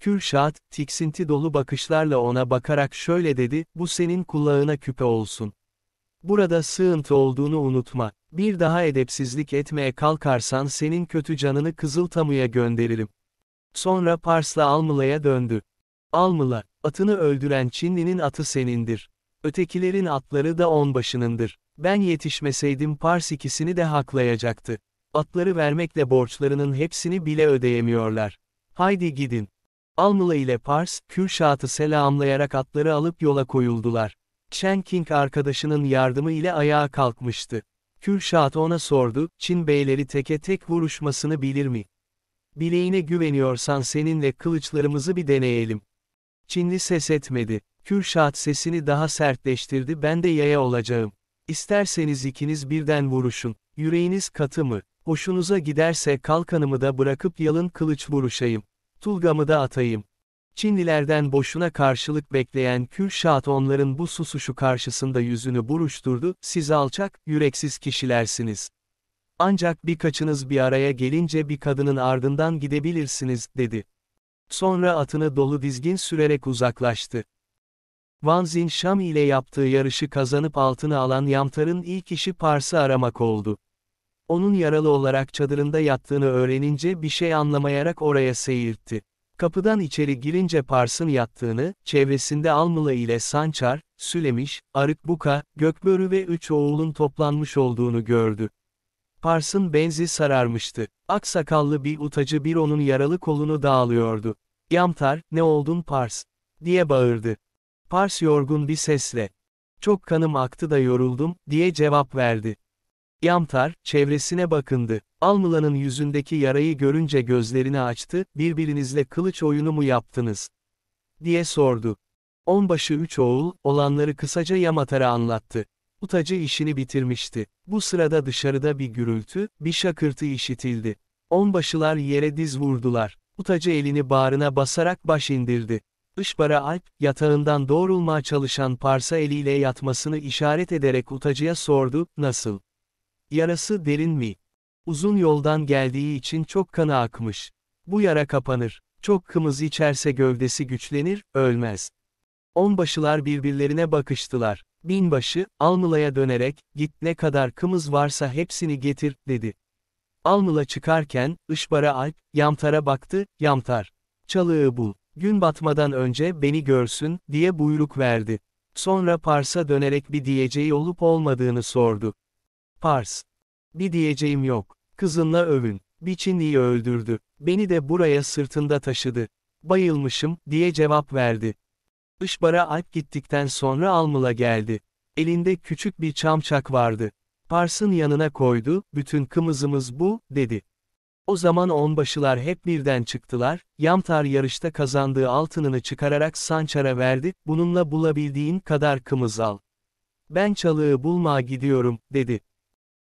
Kürşat, tiksinti dolu bakışlarla ona bakarak şöyle dedi, bu senin kulağına küpe olsun. Burada sığıntı olduğunu unutma, bir daha edepsizlik etmeye kalkarsan senin kötü canını Kızıltamu'ya gönderirim. Sonra Pars'la Almıla'ya döndü. Almıla, atını öldüren Çinli'nin atı senindir. Ötekilerin atları da on onbaşınındır. Ben yetişmeseydim Pars ikisini de haklayacaktı. Atları vermekle borçlarının hepsini bile ödeyemiyorlar. Haydi gidin. Almıla ile Pars, Kürşat'ı selamlayarak atları alıp yola koyuldular. Chen King arkadaşının yardımı ile ayağa kalkmıştı. Kürşat ona sordu, Çin beyleri teke tek vuruşmasını bilir mi? bileğine güveniyorsan seninle kılıçlarımızı bir deneyelim. Çinli ses etmedi. Kürşat sesini daha sertleştirdi ben de yaya olacağım. İsterseniz ikiniz birden vuruşun. Yüreğiniz katı mı? Hoşunuza giderse kalkanımı da bırakıp yalın kılıç vuruşayım. Tulgamı da atayım. Çinlilerden boşuna karşılık bekleyen Kürşat onların bu susuşu karşısında yüzünü buruşturdu, siz alçak, yüreksiz kişilersiniz. Ancak birkaçınız bir araya gelince bir kadının ardından gidebilirsiniz, dedi. Sonra atını dolu dizgin sürerek uzaklaştı. Wanzin Şam ile yaptığı yarışı kazanıp altını alan Yamtar'ın ilk işi Pars'ı aramak oldu. Onun yaralı olarak çadırında yattığını öğrenince bir şey anlamayarak oraya seyirtti. Kapıdan içeri girince Pars'ın yattığını, çevresinde Almula ile Sançar, Sülemiş, Arıkbuka, Gökbörü ve üç oğulun toplanmış olduğunu gördü. Pars'ın benzi sararmıştı. Aksakallı bir utacı bir onun yaralı kolunu dağılıyordu. Yamtar, ne oldun Pars? diye bağırdı. Pars yorgun bir sesle. Çok kanım aktı da yoruldum, diye cevap verdi. Yamtar, çevresine bakındı. Almıla'nın yüzündeki yarayı görünce gözlerini açtı, birbirinizle kılıç oyunu mu yaptınız? diye sordu. Onbaşı üç oğul, olanları kısaca Yamatar'a anlattı. Utacı işini bitirmişti. Bu sırada dışarıda bir gürültü, bir şakırtı işitildi. Onbaşılar yere diz vurdular. Utacı elini bağrına basarak baş indirdi. Işbara Alp, yatağından doğrulmaya çalışan parsa eliyle yatmasını işaret ederek Utacı'ya sordu, nasıl? Yarası derin mi? Uzun yoldan geldiği için çok kanı akmış. Bu yara kapanır. Çok kımız içerse gövdesi güçlenir, ölmez. Onbaşılar birbirlerine bakıştılar. Binbaşı, Almıla'ya dönerek, git ne kadar kımız varsa hepsini getir, dedi. Almıla çıkarken, Işbara Alp, Yamtar'a baktı, Yamtar. Çalığı bul. Gün batmadan önce beni görsün, diye buyruk verdi. Sonra Pars'a dönerek bir diyeceği olup olmadığını sordu. Pars. Bir diyeceğim yok. Kızınla övün. bir Çinliyi öldürdü. Beni de buraya sırtında taşıdı. Bayılmışım, diye cevap verdi. Işbara Alp gittikten sonra Almıl'a geldi. Elinde küçük bir çamçak vardı. Pars'ın yanına koydu, bütün kımızımız bu, dedi. O zaman onbaşılar hep birden çıktılar, Yamtar yarışta kazandığı altınını çıkararak Sançar'a verdi, bununla bulabildiğin kadar kımız al. Ben çalığı bulmaya gidiyorum, dedi.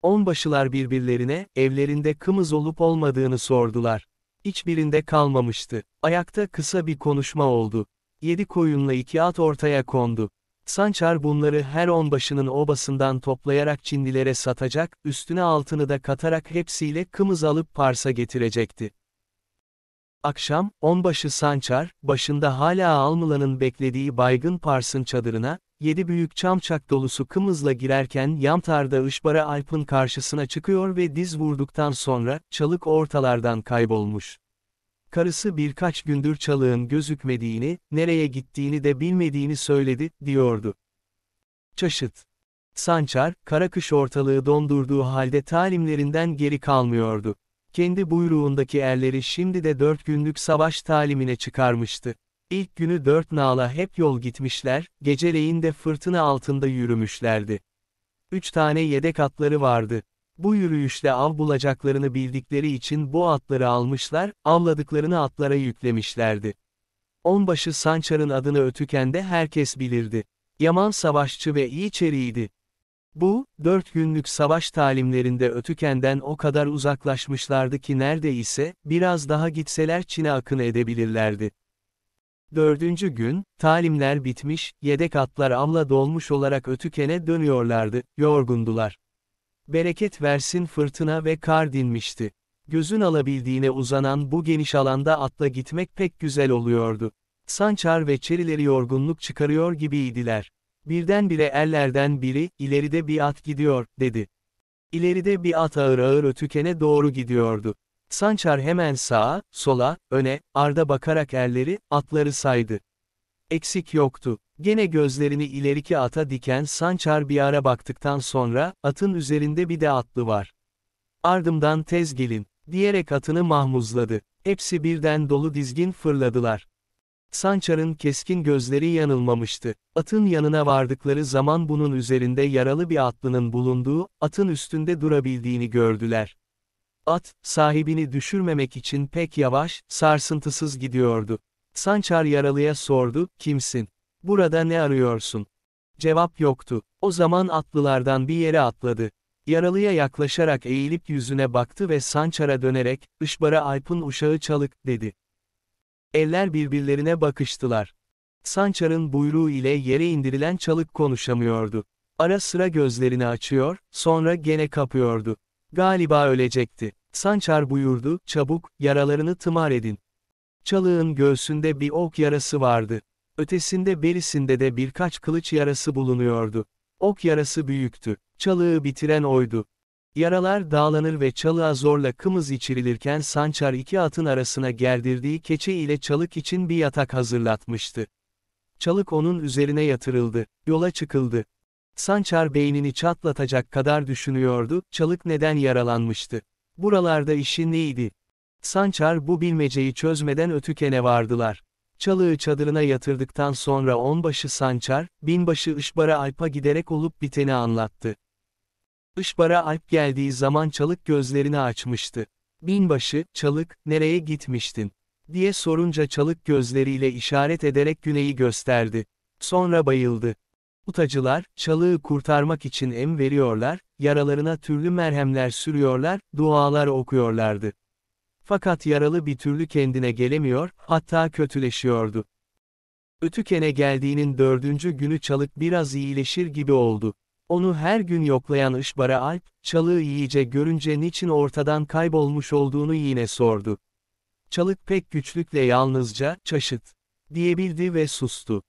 Onbaşılar birbirlerine, evlerinde kımız olup olmadığını sordular. Hiçbirinde kalmamıştı. Ayakta kısa bir konuşma oldu yedi koyunla iki at ortaya kondu. Sançar bunları her on başının obasından toplayarak Çinlilere satacak, üstüne altını da katarak hepsiyle kımız alıp Pars'a getirecekti. Akşam, onbaşı Sançar, başında hala Almıla'nın beklediği baygın Pars'ın çadırına, yedi büyük çamçak dolusu kımızla girerken Yamtar'da Işbara Alp'ın karşısına çıkıyor ve diz vurduktan sonra, çalık ortalardan kaybolmuş. Karısı birkaç gündür çalığın gözükmediğini, nereye gittiğini de bilmediğini söyledi, diyordu. Çaşıt. Sançar, karakış ortalığı dondurduğu halde talimlerinden geri kalmıyordu. Kendi buyruğundaki erleri şimdi de dört günlük savaş talimine çıkarmıştı. İlk günü dört nala hep yol gitmişler, geceleyin de fırtına altında yürümüşlerdi. Üç tane yedek atları vardı. Bu yürüyüşte av bulacaklarını bildikleri için bu atları almışlar, avladıklarını atlara yüklemişlerdi. Onbaşı Sançar'ın adını ötüken de herkes bilirdi. Yaman savaşçı ve iyi çeriydi. Bu, dört günlük savaş talimlerinde Ötüken'den o kadar uzaklaşmışlardı ki neredeyse, biraz daha gitseler Çin'e akın edebilirlerdi. Dördüncü gün, talimler bitmiş, yedek atlar amla dolmuş olarak Ötüken'e dönüyorlardı, yorgundular. Bereket versin fırtına ve kar dinmişti. Gözün alabildiğine uzanan bu geniş alanda atla gitmek pek güzel oluyordu. Sançar ve çerileri yorgunluk çıkarıyor gibiydiler. Birdenbire erlerden biri, ileride bir at gidiyor, dedi. İleride bir at ağır ağır ötükene doğru gidiyordu. Sançar hemen sağa, sola, öne, arda bakarak erleri, atları saydı. Eksik yoktu. Gene gözlerini ileriki ata diken Sançar bir ara baktıktan sonra, atın üzerinde bir de atlı var. Ardımdan tez gelin, diyerek atını mahmuzladı. Hepsi birden dolu dizgin fırladılar. Sançar'ın keskin gözleri yanılmamıştı. Atın yanına vardıkları zaman bunun üzerinde yaralı bir atlının bulunduğu, atın üstünde durabildiğini gördüler. At, sahibini düşürmemek için pek yavaş, sarsıntısız gidiyordu. Sançar yaralıya sordu, kimsin? Burada ne arıyorsun? Cevap yoktu. O zaman atlılardan bir yere atladı. Yaralıya yaklaşarak eğilip yüzüne baktı ve Sançar'a dönerek, ışbara Alp'ın uşağı çalık, dedi. Eller birbirlerine bakıştılar. Sançar'ın buyruğu ile yere indirilen çalık konuşamıyordu. Ara sıra gözlerini açıyor, sonra gene kapıyordu. Galiba ölecekti. Sançar buyurdu, çabuk, yaralarını tımar edin. Çalığın göğsünde bir ok yarası vardı. Ötesinde berisinde de birkaç kılıç yarası bulunuyordu. Ok yarası büyüktü. Çalığı bitiren oydu. Yaralar dağlanır ve çalığa zorla kımız içirilirken Sançar iki atın arasına gerdirdiği keçe ile çalık için bir yatak hazırlatmıştı. Çalık onun üzerine yatırıldı, yola çıkıldı. Sançar beynini çatlatacak kadar düşünüyordu, çalık neden yaralanmıştı. Buralarda işin neydi? Sançar bu bilmeceyi çözmeden ötükene vardılar. Çalığı çadırına yatırdıktan sonra onbaşı Sançar, binbaşı Işbara Alp'a giderek olup biteni anlattı. Işbara Alp geldiği zaman Çalık gözlerini açmıştı. Binbaşı, Çalık, nereye gitmiştin? diye sorunca Çalık gözleriyle işaret ederek güneyi gösterdi. Sonra bayıldı. Utacılar, çalığı kurtarmak için em veriyorlar, yaralarına türlü merhemler sürüyorlar, dualar okuyorlardı. Fakat yaralı bir türlü kendine gelemiyor, hatta kötüleşiyordu. Ötüken'e geldiğinin dördüncü günü çalık biraz iyileşir gibi oldu. Onu her gün yoklayan Işbara Alp, çalığı iyice görünce niçin ortadan kaybolmuş olduğunu yine sordu. Çalık pek güçlükle yalnızca, çaşıt, diyebildi ve sustu.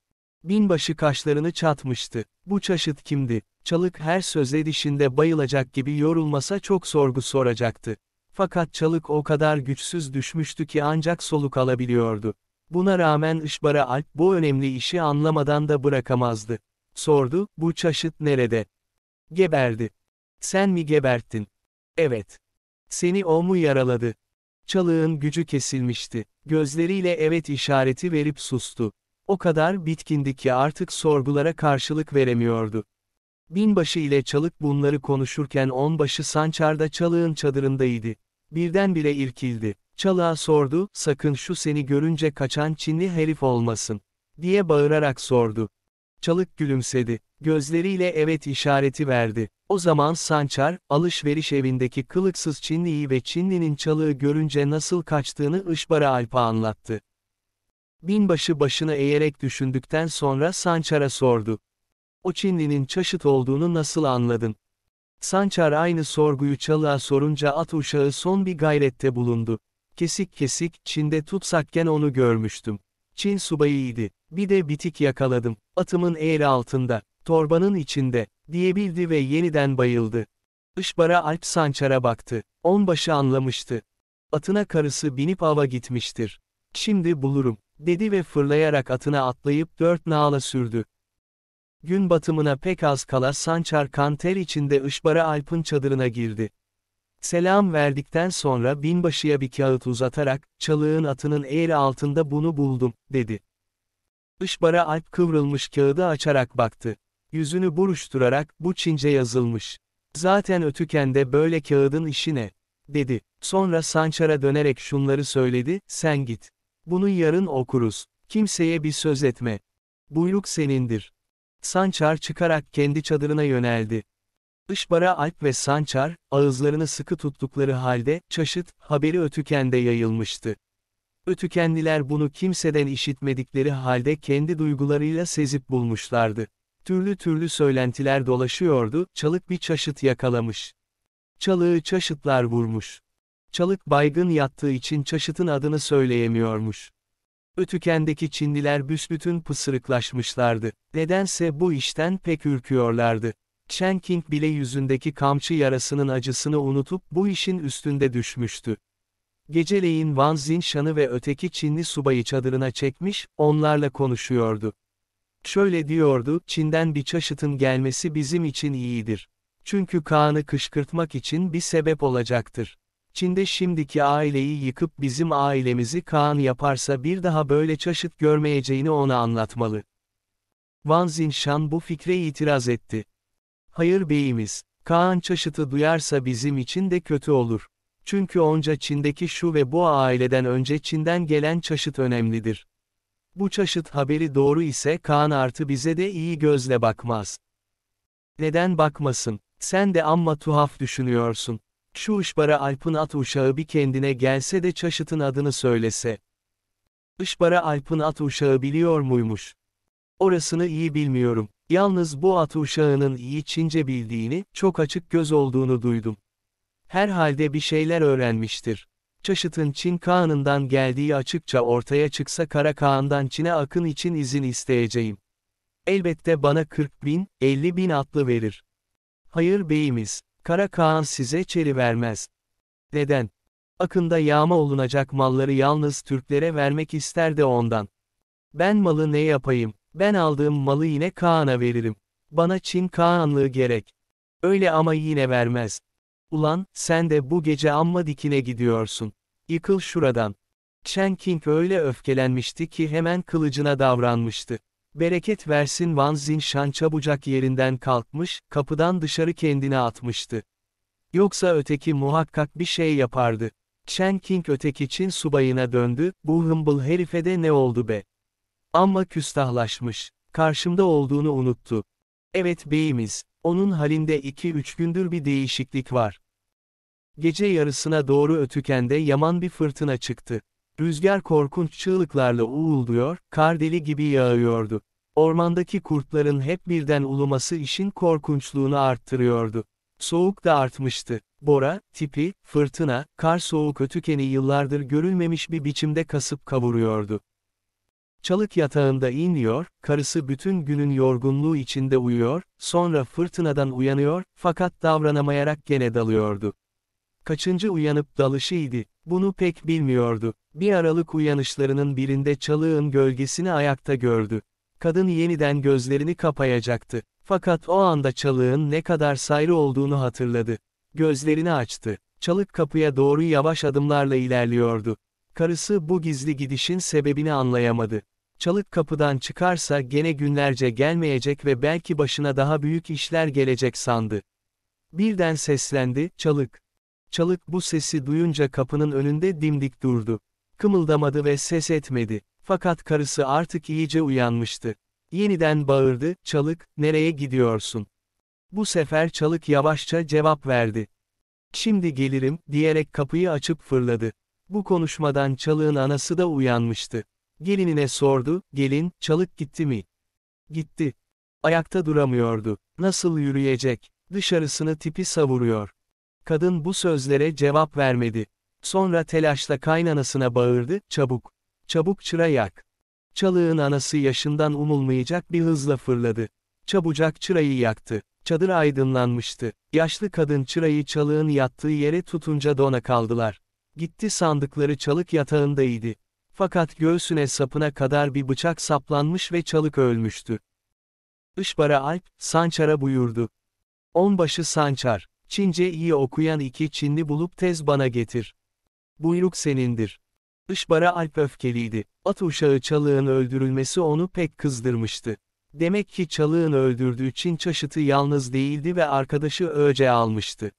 Binbaşı kaşlarını çatmıştı. Bu çaşıt kimdi? Çalık her söze edişinde bayılacak gibi yorulmasa çok sorgu soracaktı. Fakat çalık o kadar güçsüz düşmüştü ki ancak soluk alabiliyordu. Buna rağmen Işbara Alp bu önemli işi anlamadan da bırakamazdı. Sordu, bu çaşıt nerede? Geberdi. Sen mi geberttin? Evet. Seni o mu yaraladı? Çalığın gücü kesilmişti. Gözleriyle evet işareti verip sustu. O kadar bitkindi ki artık sorgulara karşılık veremiyordu. Binbaşı ile çalık bunları konuşurken onbaşı Sançar'da çalığın çadırındaydı birdenbire irkildi. Çalığa sordu, sakın şu seni görünce kaçan Çinli herif olmasın, diye bağırarak sordu. Çalık gülümsedi, gözleriyle evet işareti verdi. O zaman Sançar, alışveriş evindeki kılıksız Çinli'yi ve Çinli'nin çalığı görünce nasıl kaçtığını Işbara Alp'a anlattı. Binbaşı başını eğerek düşündükten sonra Sançar'a sordu. O Çinli'nin çaşıt olduğunu nasıl anladın? Sançar aynı sorguyu çalığa sorunca at uşağı son bir gayrette bulundu. Kesik kesik, Çin'de tutsakken onu görmüştüm. Çin subayıydı. Bir de bitik yakaladım. Atımın eğri altında, torbanın içinde, diyebildi ve yeniden bayıldı. Işbara Alp Sançar'a baktı. Onbaşı anlamıştı. Atına karısı binip ava gitmiştir. Şimdi bulurum, dedi ve fırlayarak atına atlayıp dört nağla sürdü gün batımına pek az kala Sançar kanter içinde Işbara Alp'ın çadırına girdi. Selam verdikten sonra binbaşıya bir kağıt uzatarak, çalığın atının eğri altında bunu buldum, dedi. Işbara Alp kıvrılmış kağıdı açarak baktı. Yüzünü buruşturarak, bu Çince yazılmış. Zaten ötükende böyle kağıdın işi ne? dedi. Sonra Sançar'a dönerek şunları söyledi, sen git. Bunu yarın okuruz. Kimseye bir söz etme. Buyruk senindir. Sançar çıkarak kendi çadırına yöneldi. Işbara Alp ve Sançar, ağızlarını sıkı tuttukları halde, çaşıt, haberi Ötüken'de yayılmıştı. Ötükenliler bunu kimseden işitmedikleri halde kendi duygularıyla sezip bulmuşlardı. Türlü türlü söylentiler dolaşıyordu, çalık bir çaşıt yakalamış. Çalığı çaşıtlar vurmuş. Çalık baygın yattığı için çaşıtın adını söyleyemiyormuş. Ötüken'deki Çinliler büsbütün pısırıklaşmışlardı. Nedense bu işten pek ürküyorlardı. Chen King bile yüzündeki kamçı yarasının acısını unutup bu işin üstünde düşmüştü. Geceleyin Wang Zinshan'ı ve öteki Çinli subayı çadırına çekmiş, onlarla konuşuyordu. Şöyle diyordu, Çin'den bir çaşıtın gelmesi bizim için iyidir. Çünkü Kaan'ı kışkırtmak için bir sebep olacaktır. Çin'de şimdiki aileyi yıkıp bizim ailemizi Kaan yaparsa bir daha böyle çaşıt görmeyeceğini ona anlatmalı. Wang Zinshan bu fikre itiraz etti. Hayır beyimiz, Kaan çaşıtı duyarsa bizim için de kötü olur. Çünkü onca Çin'deki şu ve bu aileden önce Çin'den gelen çaşıt önemlidir. Bu çaşıt haberi doğru ise Kaan artı bize de iyi gözle bakmaz. Neden bakmasın, sen de amma tuhaf düşünüyorsun. Şu ışbara Alp'ın at uşağı bir kendine gelse de çaşıtın adını söylese. Işbara Alp'ın at uşağı biliyor muymuş? Orasını iyi bilmiyorum. Yalnız bu at uşağının iyi Çince bildiğini, çok açık göz olduğunu duydum. Herhalde bir şeyler öğrenmiştir. Çaşıt'ın Çin Kağan'ından geldiği açıkça ortaya çıksa Kara Kağan'dan Çin'e akın için izin isteyeceğim. Elbette bana 40 bin, 50 bin atlı verir. Hayır beyimiz, Kara Kaan size çeri vermez. Neden? Akında yağma olunacak malları yalnız Türklere vermek isterdi ondan. Ben malı ne yapayım, ben aldığım malı yine Kaan'a veririm. Bana Çin Kaanlığı gerek. Öyle ama yine vermez. Ulan, sen de bu gece amma dikine gidiyorsun. Yıkıl şuradan. Chen King öyle öfkelenmişti ki hemen kılıcına davranmıştı. Bereket versin Van Zinshan çabucak yerinden kalkmış, kapıdan dışarı kendine atmıştı. Yoksa öteki muhakkak bir şey yapardı. Chen King öteki Çin subayına döndü, bu hımbıl herife de ne oldu be? Amma küstahlaşmış, karşımda olduğunu unuttu. Evet beyimiz, onun halinde iki üç gündür bir değişiklik var. Gece yarısına doğru ötükende yaman bir fırtına çıktı. Rüzgar korkunç çığlıklarla uğulduyor, kar deli gibi yağıyordu. Ormandaki kurtların hep birden uluması işin korkunçluğunu arttırıyordu. Soğuk da artmıştı. Bora, tipi, fırtına, kar soğuk ötükeni yıllardır görülmemiş bir biçimde kasıp kavuruyordu. Çalık yatağında iniyor, karısı bütün günün yorgunluğu içinde uyuyor, sonra fırtınadan uyanıyor, fakat davranamayarak gene dalıyordu. Kaçıncı uyanıp dalışıydı, bunu pek bilmiyordu. Bir aralık uyanışlarının birinde çalığın gölgesini ayakta gördü. Kadın yeniden gözlerini kapayacaktı. Fakat o anda çalığın ne kadar sayrı olduğunu hatırladı. Gözlerini açtı. Çalık kapıya doğru yavaş adımlarla ilerliyordu. Karısı bu gizli gidişin sebebini anlayamadı. Çalık kapıdan çıkarsa gene günlerce gelmeyecek ve belki başına daha büyük işler gelecek sandı. Birden seslendi, çalık. Çalık bu sesi duyunca kapının önünde dimdik durdu. Kımıldamadı ve ses etmedi. Fakat karısı artık iyice uyanmıştı. Yeniden bağırdı, Çalık, nereye gidiyorsun? Bu sefer Çalık yavaşça cevap verdi. Şimdi gelirim, diyerek kapıyı açıp fırladı. Bu konuşmadan Çalık'ın anası da uyanmıştı. Gelinine sordu, gelin, Çalık gitti mi? Gitti. Ayakta duramıyordu. Nasıl yürüyecek? Dışarısını tipi savuruyor. Kadın bu sözlere cevap vermedi. Sonra telaşla kaynanasına bağırdı, çabuk. Çabuk çıra yak. Çalığın anası yaşından umulmayacak bir hızla fırladı. Çabucak çırayı yaktı. Çadır aydınlanmıştı. Yaşlı kadın çırayı çalığın yattığı yere tutunca dona kaldılar. Gitti sandıkları çalık yatağındaydı. Fakat göğsüne sapına kadar bir bıçak saplanmış ve çalık ölmüştü. Işbara Alp, Sançar'a buyurdu. Onbaşı Sançar, Çince iyi okuyan iki Çinli bulup tez bana getir. Buyruk senindir. Işbara Alp öfkeliydi. At uşağı Çalık'ın öldürülmesi onu pek kızdırmıştı. Demek ki çalığın öldürdüğü Çin çaşıtı yalnız değildi ve arkadaşı Öce almıştı.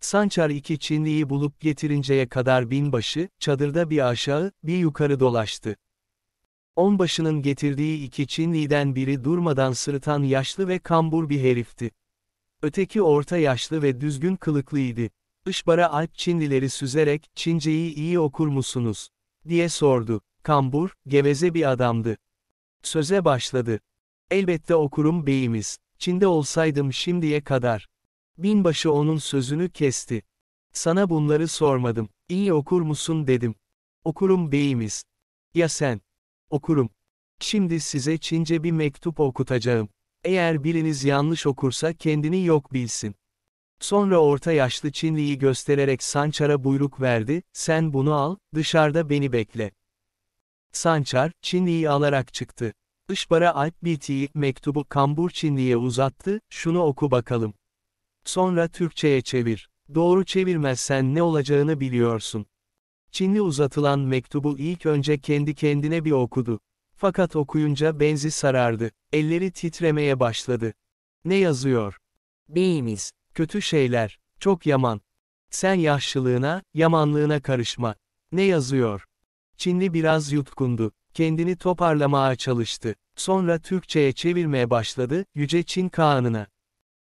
Sançar iki Çinliyi bulup getirinceye kadar binbaşı, çadırda bir aşağı, bir yukarı dolaştı. Onbaşının getirdiği iki Çinliden biri durmadan sırıtan yaşlı ve kambur bir herifti. Öteki orta yaşlı ve düzgün kılıklıydı. Işbara Alp Çinlileri süzerek, Çince'yi iyi okur musunuz? diye sordu. Kambur, geveze bir adamdı. Söze başladı. Elbette okurum beyimiz. Çin'de olsaydım şimdiye kadar. Binbaşı onun sözünü kesti. Sana bunları sormadım. İyi okur musun dedim. Okurum beyimiz. Ya sen? Okurum. Şimdi size Çince bir mektup okutacağım. Eğer biriniz yanlış okursa kendini yok bilsin. Sonra orta yaşlı Çinli'yi göstererek Sançar'a buyruk verdi, sen bunu al, dışarıda beni bekle. Sançar, Çinli'yi alarak çıktı. Işbara Alp Biti'yi mektubu Kambur Çinli'ye uzattı, şunu oku bakalım. Sonra Türkçe'ye çevir. Doğru çevirmezsen ne olacağını biliyorsun. Çinli uzatılan mektubu ilk önce kendi kendine bir okudu. Fakat okuyunca benzi sarardı. Elleri titremeye başladı. Ne yazıyor? Beyimiz, kötü şeyler, çok yaman. Sen yaşlılığına, yamanlığına karışma. Ne yazıyor? Çinli biraz yutkundu. Kendini toparlamaya çalıştı. Sonra Türkçe'ye çevirmeye başladı, Yüce Çin Kağan'ına.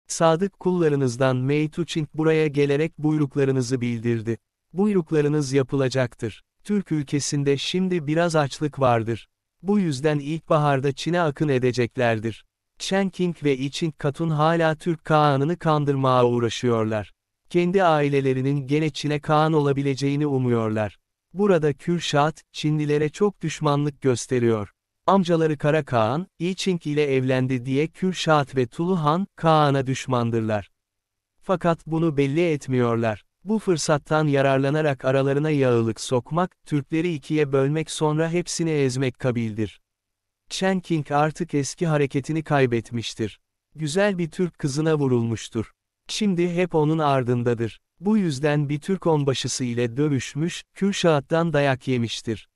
Sadık kullarınızdan Meitu Çin buraya gelerek buyruklarınızı bildirdi. Buyruklarınız yapılacaktır. Türk ülkesinde şimdi biraz açlık vardır. Bu yüzden ilkbaharda Çin'e akın edeceklerdir. Çenking ve İçin Katun hala Türk Kaan'ını kandırmaya uğraşıyorlar. Kendi ailelerinin gene Çin'e Kaan olabileceğini umuyorlar. Burada Kürşat, Çinlilere çok düşmanlık gösteriyor. Amcaları Kara Kaan, İçink ile evlendi diye Kürşat ve Tuluhan, Kaan'a düşmandırlar. Fakat bunu belli etmiyorlar. Bu fırsattan yararlanarak aralarına yağılık sokmak, Türkleri ikiye bölmek sonra hepsini ezmek kabildir. Chen King artık eski hareketini kaybetmiştir. Güzel bir Türk kızına vurulmuştur. Şimdi hep onun ardındadır. Bu yüzden bir Türk onbaşısı ile dövüşmüş, Kürşat'tan dayak yemiştir.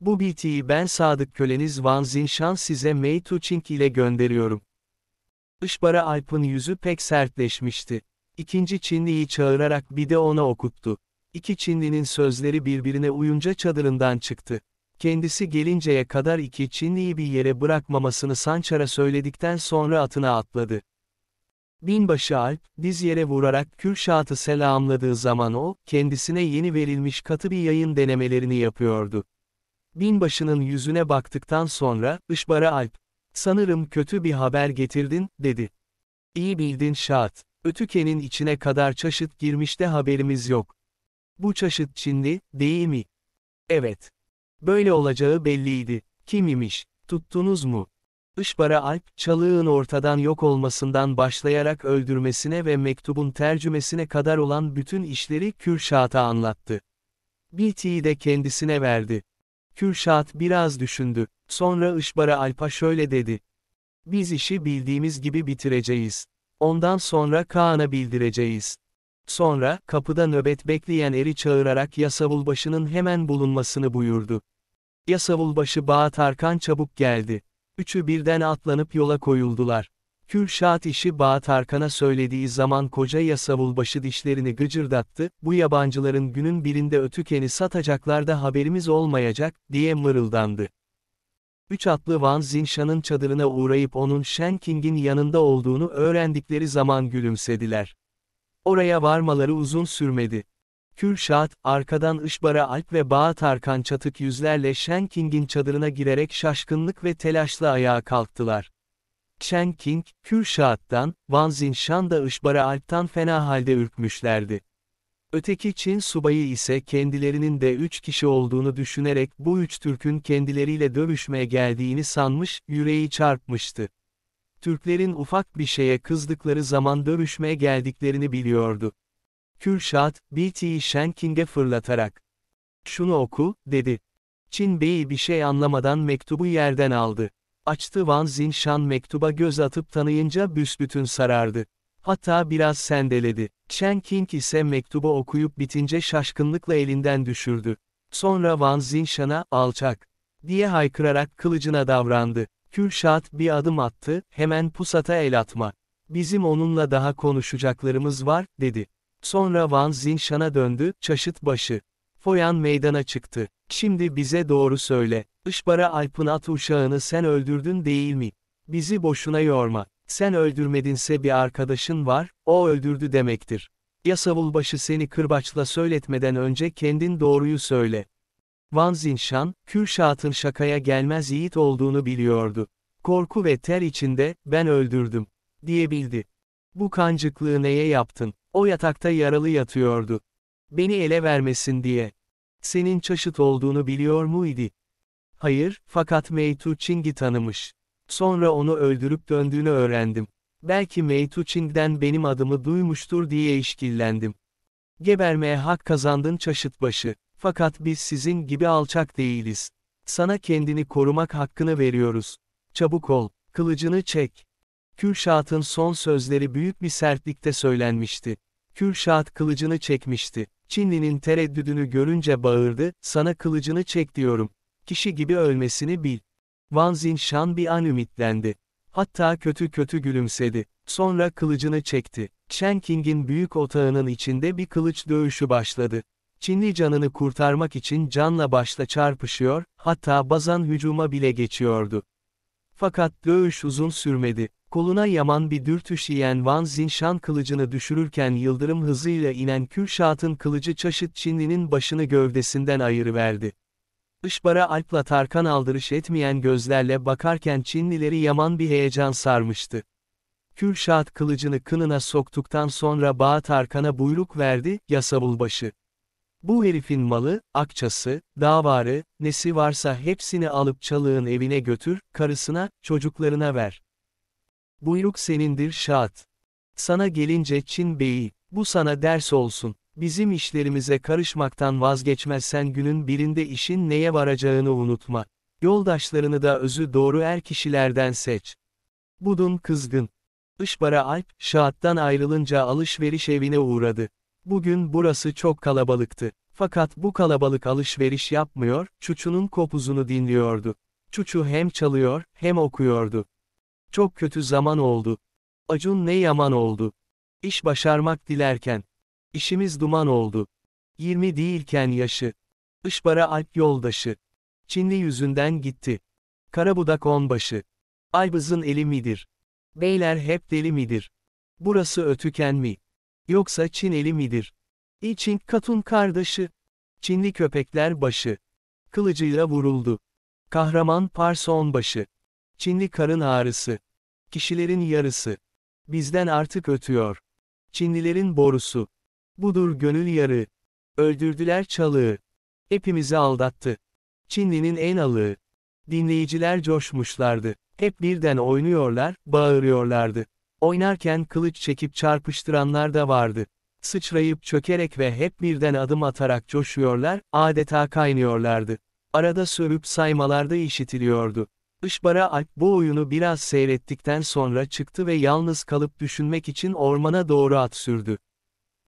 Bu BT'yi ben sadık köleniz Van Zinshan size Mei Tuching ile gönderiyorum. Işbara Alp'ın yüzü pek sertleşmişti. İkinci Çinliyi çağırarak bir de ona okuttu. İki Çinlinin sözleri birbirine uyunca çadırından çıktı. Kendisi gelinceye kadar iki Çinliyi bir yere bırakmamasını Sançar'a söyledikten sonra atına atladı. Binbaşı Alp, diz yere vurarak Kürşat'ı selamladığı zaman o, kendisine yeni verilmiş katı bir yayın denemelerini yapıyordu. Binbaşının yüzüne baktıktan sonra, Işbara Alp, sanırım kötü bir haber getirdin, dedi. İyi bildin Şat. Ötüke'nin içine kadar çaşıt girmiş de haberimiz yok. Bu çaşıt Çinli, değil mi? Evet. Böyle olacağı belliydi. Kim imiş? Tuttunuz mu? Işbara Alp, çalığın ortadan yok olmasından başlayarak öldürmesine ve mektubun tercümesine kadar olan bütün işleri Kürşat'a anlattı. BT'yi de kendisine verdi. Kürşat biraz düşündü, sonra Işbara Alp'a şöyle dedi. Biz işi bildiğimiz gibi bitireceğiz. Ondan sonra Kaan'a bildireceğiz. Sonra, kapıda nöbet bekleyen eri çağırarak Yasavulbaşı'nın hemen bulunmasını buyurdu. Yasavulbaşı Bağat Arkan çabuk geldi. Üçü birden atlanıp yola koyuldular. Kürşat işi Bağat Arkan'a söylediği zaman koca Yasavulbaşı dişlerini gıcırdattı, bu yabancıların günün birinde ötükeni satacaklar da haberimiz olmayacak, diye mırıldandı üç atlı Wang Zinsha'nın çadırına uğrayıp onun Shen King'in yanında olduğunu öğrendikleri zaman gülümsediler. Oraya varmaları uzun sürmedi. Kürşat, arkadan Işbara Alp ve Bağa çatık yüzlerle Shen King'in çadırına girerek şaşkınlık ve telaşla ayağa kalktılar. Shen King, Kürşat'tan, Van Zinshan da Işbara Alp'tan fena halde ürkmüşlerdi. Öteki Çin subayı ise kendilerinin de üç kişi olduğunu düşünerek bu üç Türk'ün kendileriyle dövüşmeye geldiğini sanmış, yüreği çarpmıştı. Türklerin ufak bir şeye kızdıkları zaman dövüşmeye geldiklerini biliyordu. Kürşat, BT'yi Shenking'e fırlatarak. Şunu oku, dedi. Çin Bey'i bir şey anlamadan mektubu yerden aldı. Açtı Van Zinshan mektuba göz atıp tanıyınca büsbütün sarardı. Hatta biraz sendeledi. Chen King ise mektubu okuyup bitince şaşkınlıkla elinden düşürdü. Sonra Wang Zinshan'a, alçak, diye haykırarak kılıcına davrandı. Kürşat bir adım attı, hemen pusata el atma. Bizim onunla daha konuşacaklarımız var, dedi. Sonra Wang Zinshan'a döndü, çaşıt başı. Foyan meydana çıktı. Şimdi bize doğru söyle. Işbara Alp'ın at uşağını sen öldürdün değil mi? Bizi boşuna yorma. Sen öldürmedinse bir arkadaşın var, o öldürdü demektir. Ya savulbaşı seni kırbaçla söyletmeden önce kendin doğruyu söyle. Van Zinshan, Kürşat'ın şakaya gelmez yiğit olduğunu biliyordu. Korku ve ter içinde, ben öldürdüm, diyebildi. Bu kancıklığı neye yaptın? O yatakta yaralı yatıyordu. Beni ele vermesin diye. Senin çaşıt olduğunu biliyor muydu? Hayır, fakat Meitu Ching'i tanımış. Sonra onu öldürüp döndüğünü öğrendim. Belki Mei Tuqing'den benim adımı duymuştur diye işkillendim. Gebermeye hak kazandın başı. Fakat biz sizin gibi alçak değiliz. Sana kendini korumak hakkını veriyoruz. Çabuk ol, kılıcını çek. Kürşat'ın son sözleri büyük bir sertlikte söylenmişti. Kürşat kılıcını çekmişti. Çinli'nin tereddüdünü görünce bağırdı, sana kılıcını çek diyorum. Kişi gibi ölmesini bil. Wang Zinshan bir an ümitlendi. Hatta kötü kötü gülümsedi. Sonra kılıcını çekti. Chen Qing'in büyük otağının içinde bir kılıç dövüşü başladı. Çinli canını kurtarmak için canla başla çarpışıyor, hatta bazan hücuma bile geçiyordu. Fakat dövüş uzun sürmedi. Koluna yaman bir dürtüş yiyen Wang Zinshan kılıcını düşürürken yıldırım hızıyla inen Kürşat'ın kılıcı çaşıt Çinli'nin başını gövdesinden ayırıverdi. Işbara Alp'la Tarkan aldırış etmeyen gözlerle bakarken Çinlileri yaman bir heyecan sarmıştı. Kürşat kılıcını kınına soktuktan sonra Bağ Tarkan'a buyruk verdi, yasavulbaşı. Bu herifin malı, akçası, davarı, nesi varsa hepsini alıp çalığın evine götür, karısına, çocuklarına ver. Buyruk senindir şahat. Sana gelince Çin Bey'i, bu sana ders olsun. Bizim işlerimize karışmaktan vazgeçmezsen günün birinde işin neye varacağını unutma. Yoldaşlarını da özü doğru er kişilerden seç. Budun kızgın. Işbara Alp, Şahat'tan ayrılınca alışveriş evine uğradı. Bugün burası çok kalabalıktı. Fakat bu kalabalık alışveriş yapmıyor, Çuçu'nun kopuzunu dinliyordu. Çuçu hem çalıyor, hem okuyordu. Çok kötü zaman oldu. Acun ne yaman oldu. İş başarmak dilerken, İşimiz duman oldu. 20 değilken yaşı. Işbara alp yoldaşı. Çinli yüzünden gitti. Karabudak onbaşı. Aybızın eli midir? Beyler hep deli midir? Burası ötüken mi? Yoksa Çin eli midir? İçin katun kardeşi. Çinli köpekler başı. Kılıcıyla vuruldu. Kahraman parson başı. Çinli karın ağrısı. Kişilerin yarısı. Bizden artık ötüyor. Çinlilerin borusu. Budur gönül yarı. Öldürdüler çalığı. Hepimizi aldattı. Çinli'nin en alığı. Dinleyiciler coşmuşlardı. Hep birden oynuyorlar, bağırıyorlardı. Oynarken kılıç çekip çarpıştıranlar da vardı. Sıçrayıp çökerek ve hep birden adım atarak coşuyorlar, adeta kaynıyorlardı. Arada sövüp saymalarda işitiliyordu. Işbara Alp bu oyunu biraz seyrettikten sonra çıktı ve yalnız kalıp düşünmek için ormana doğru at sürdü.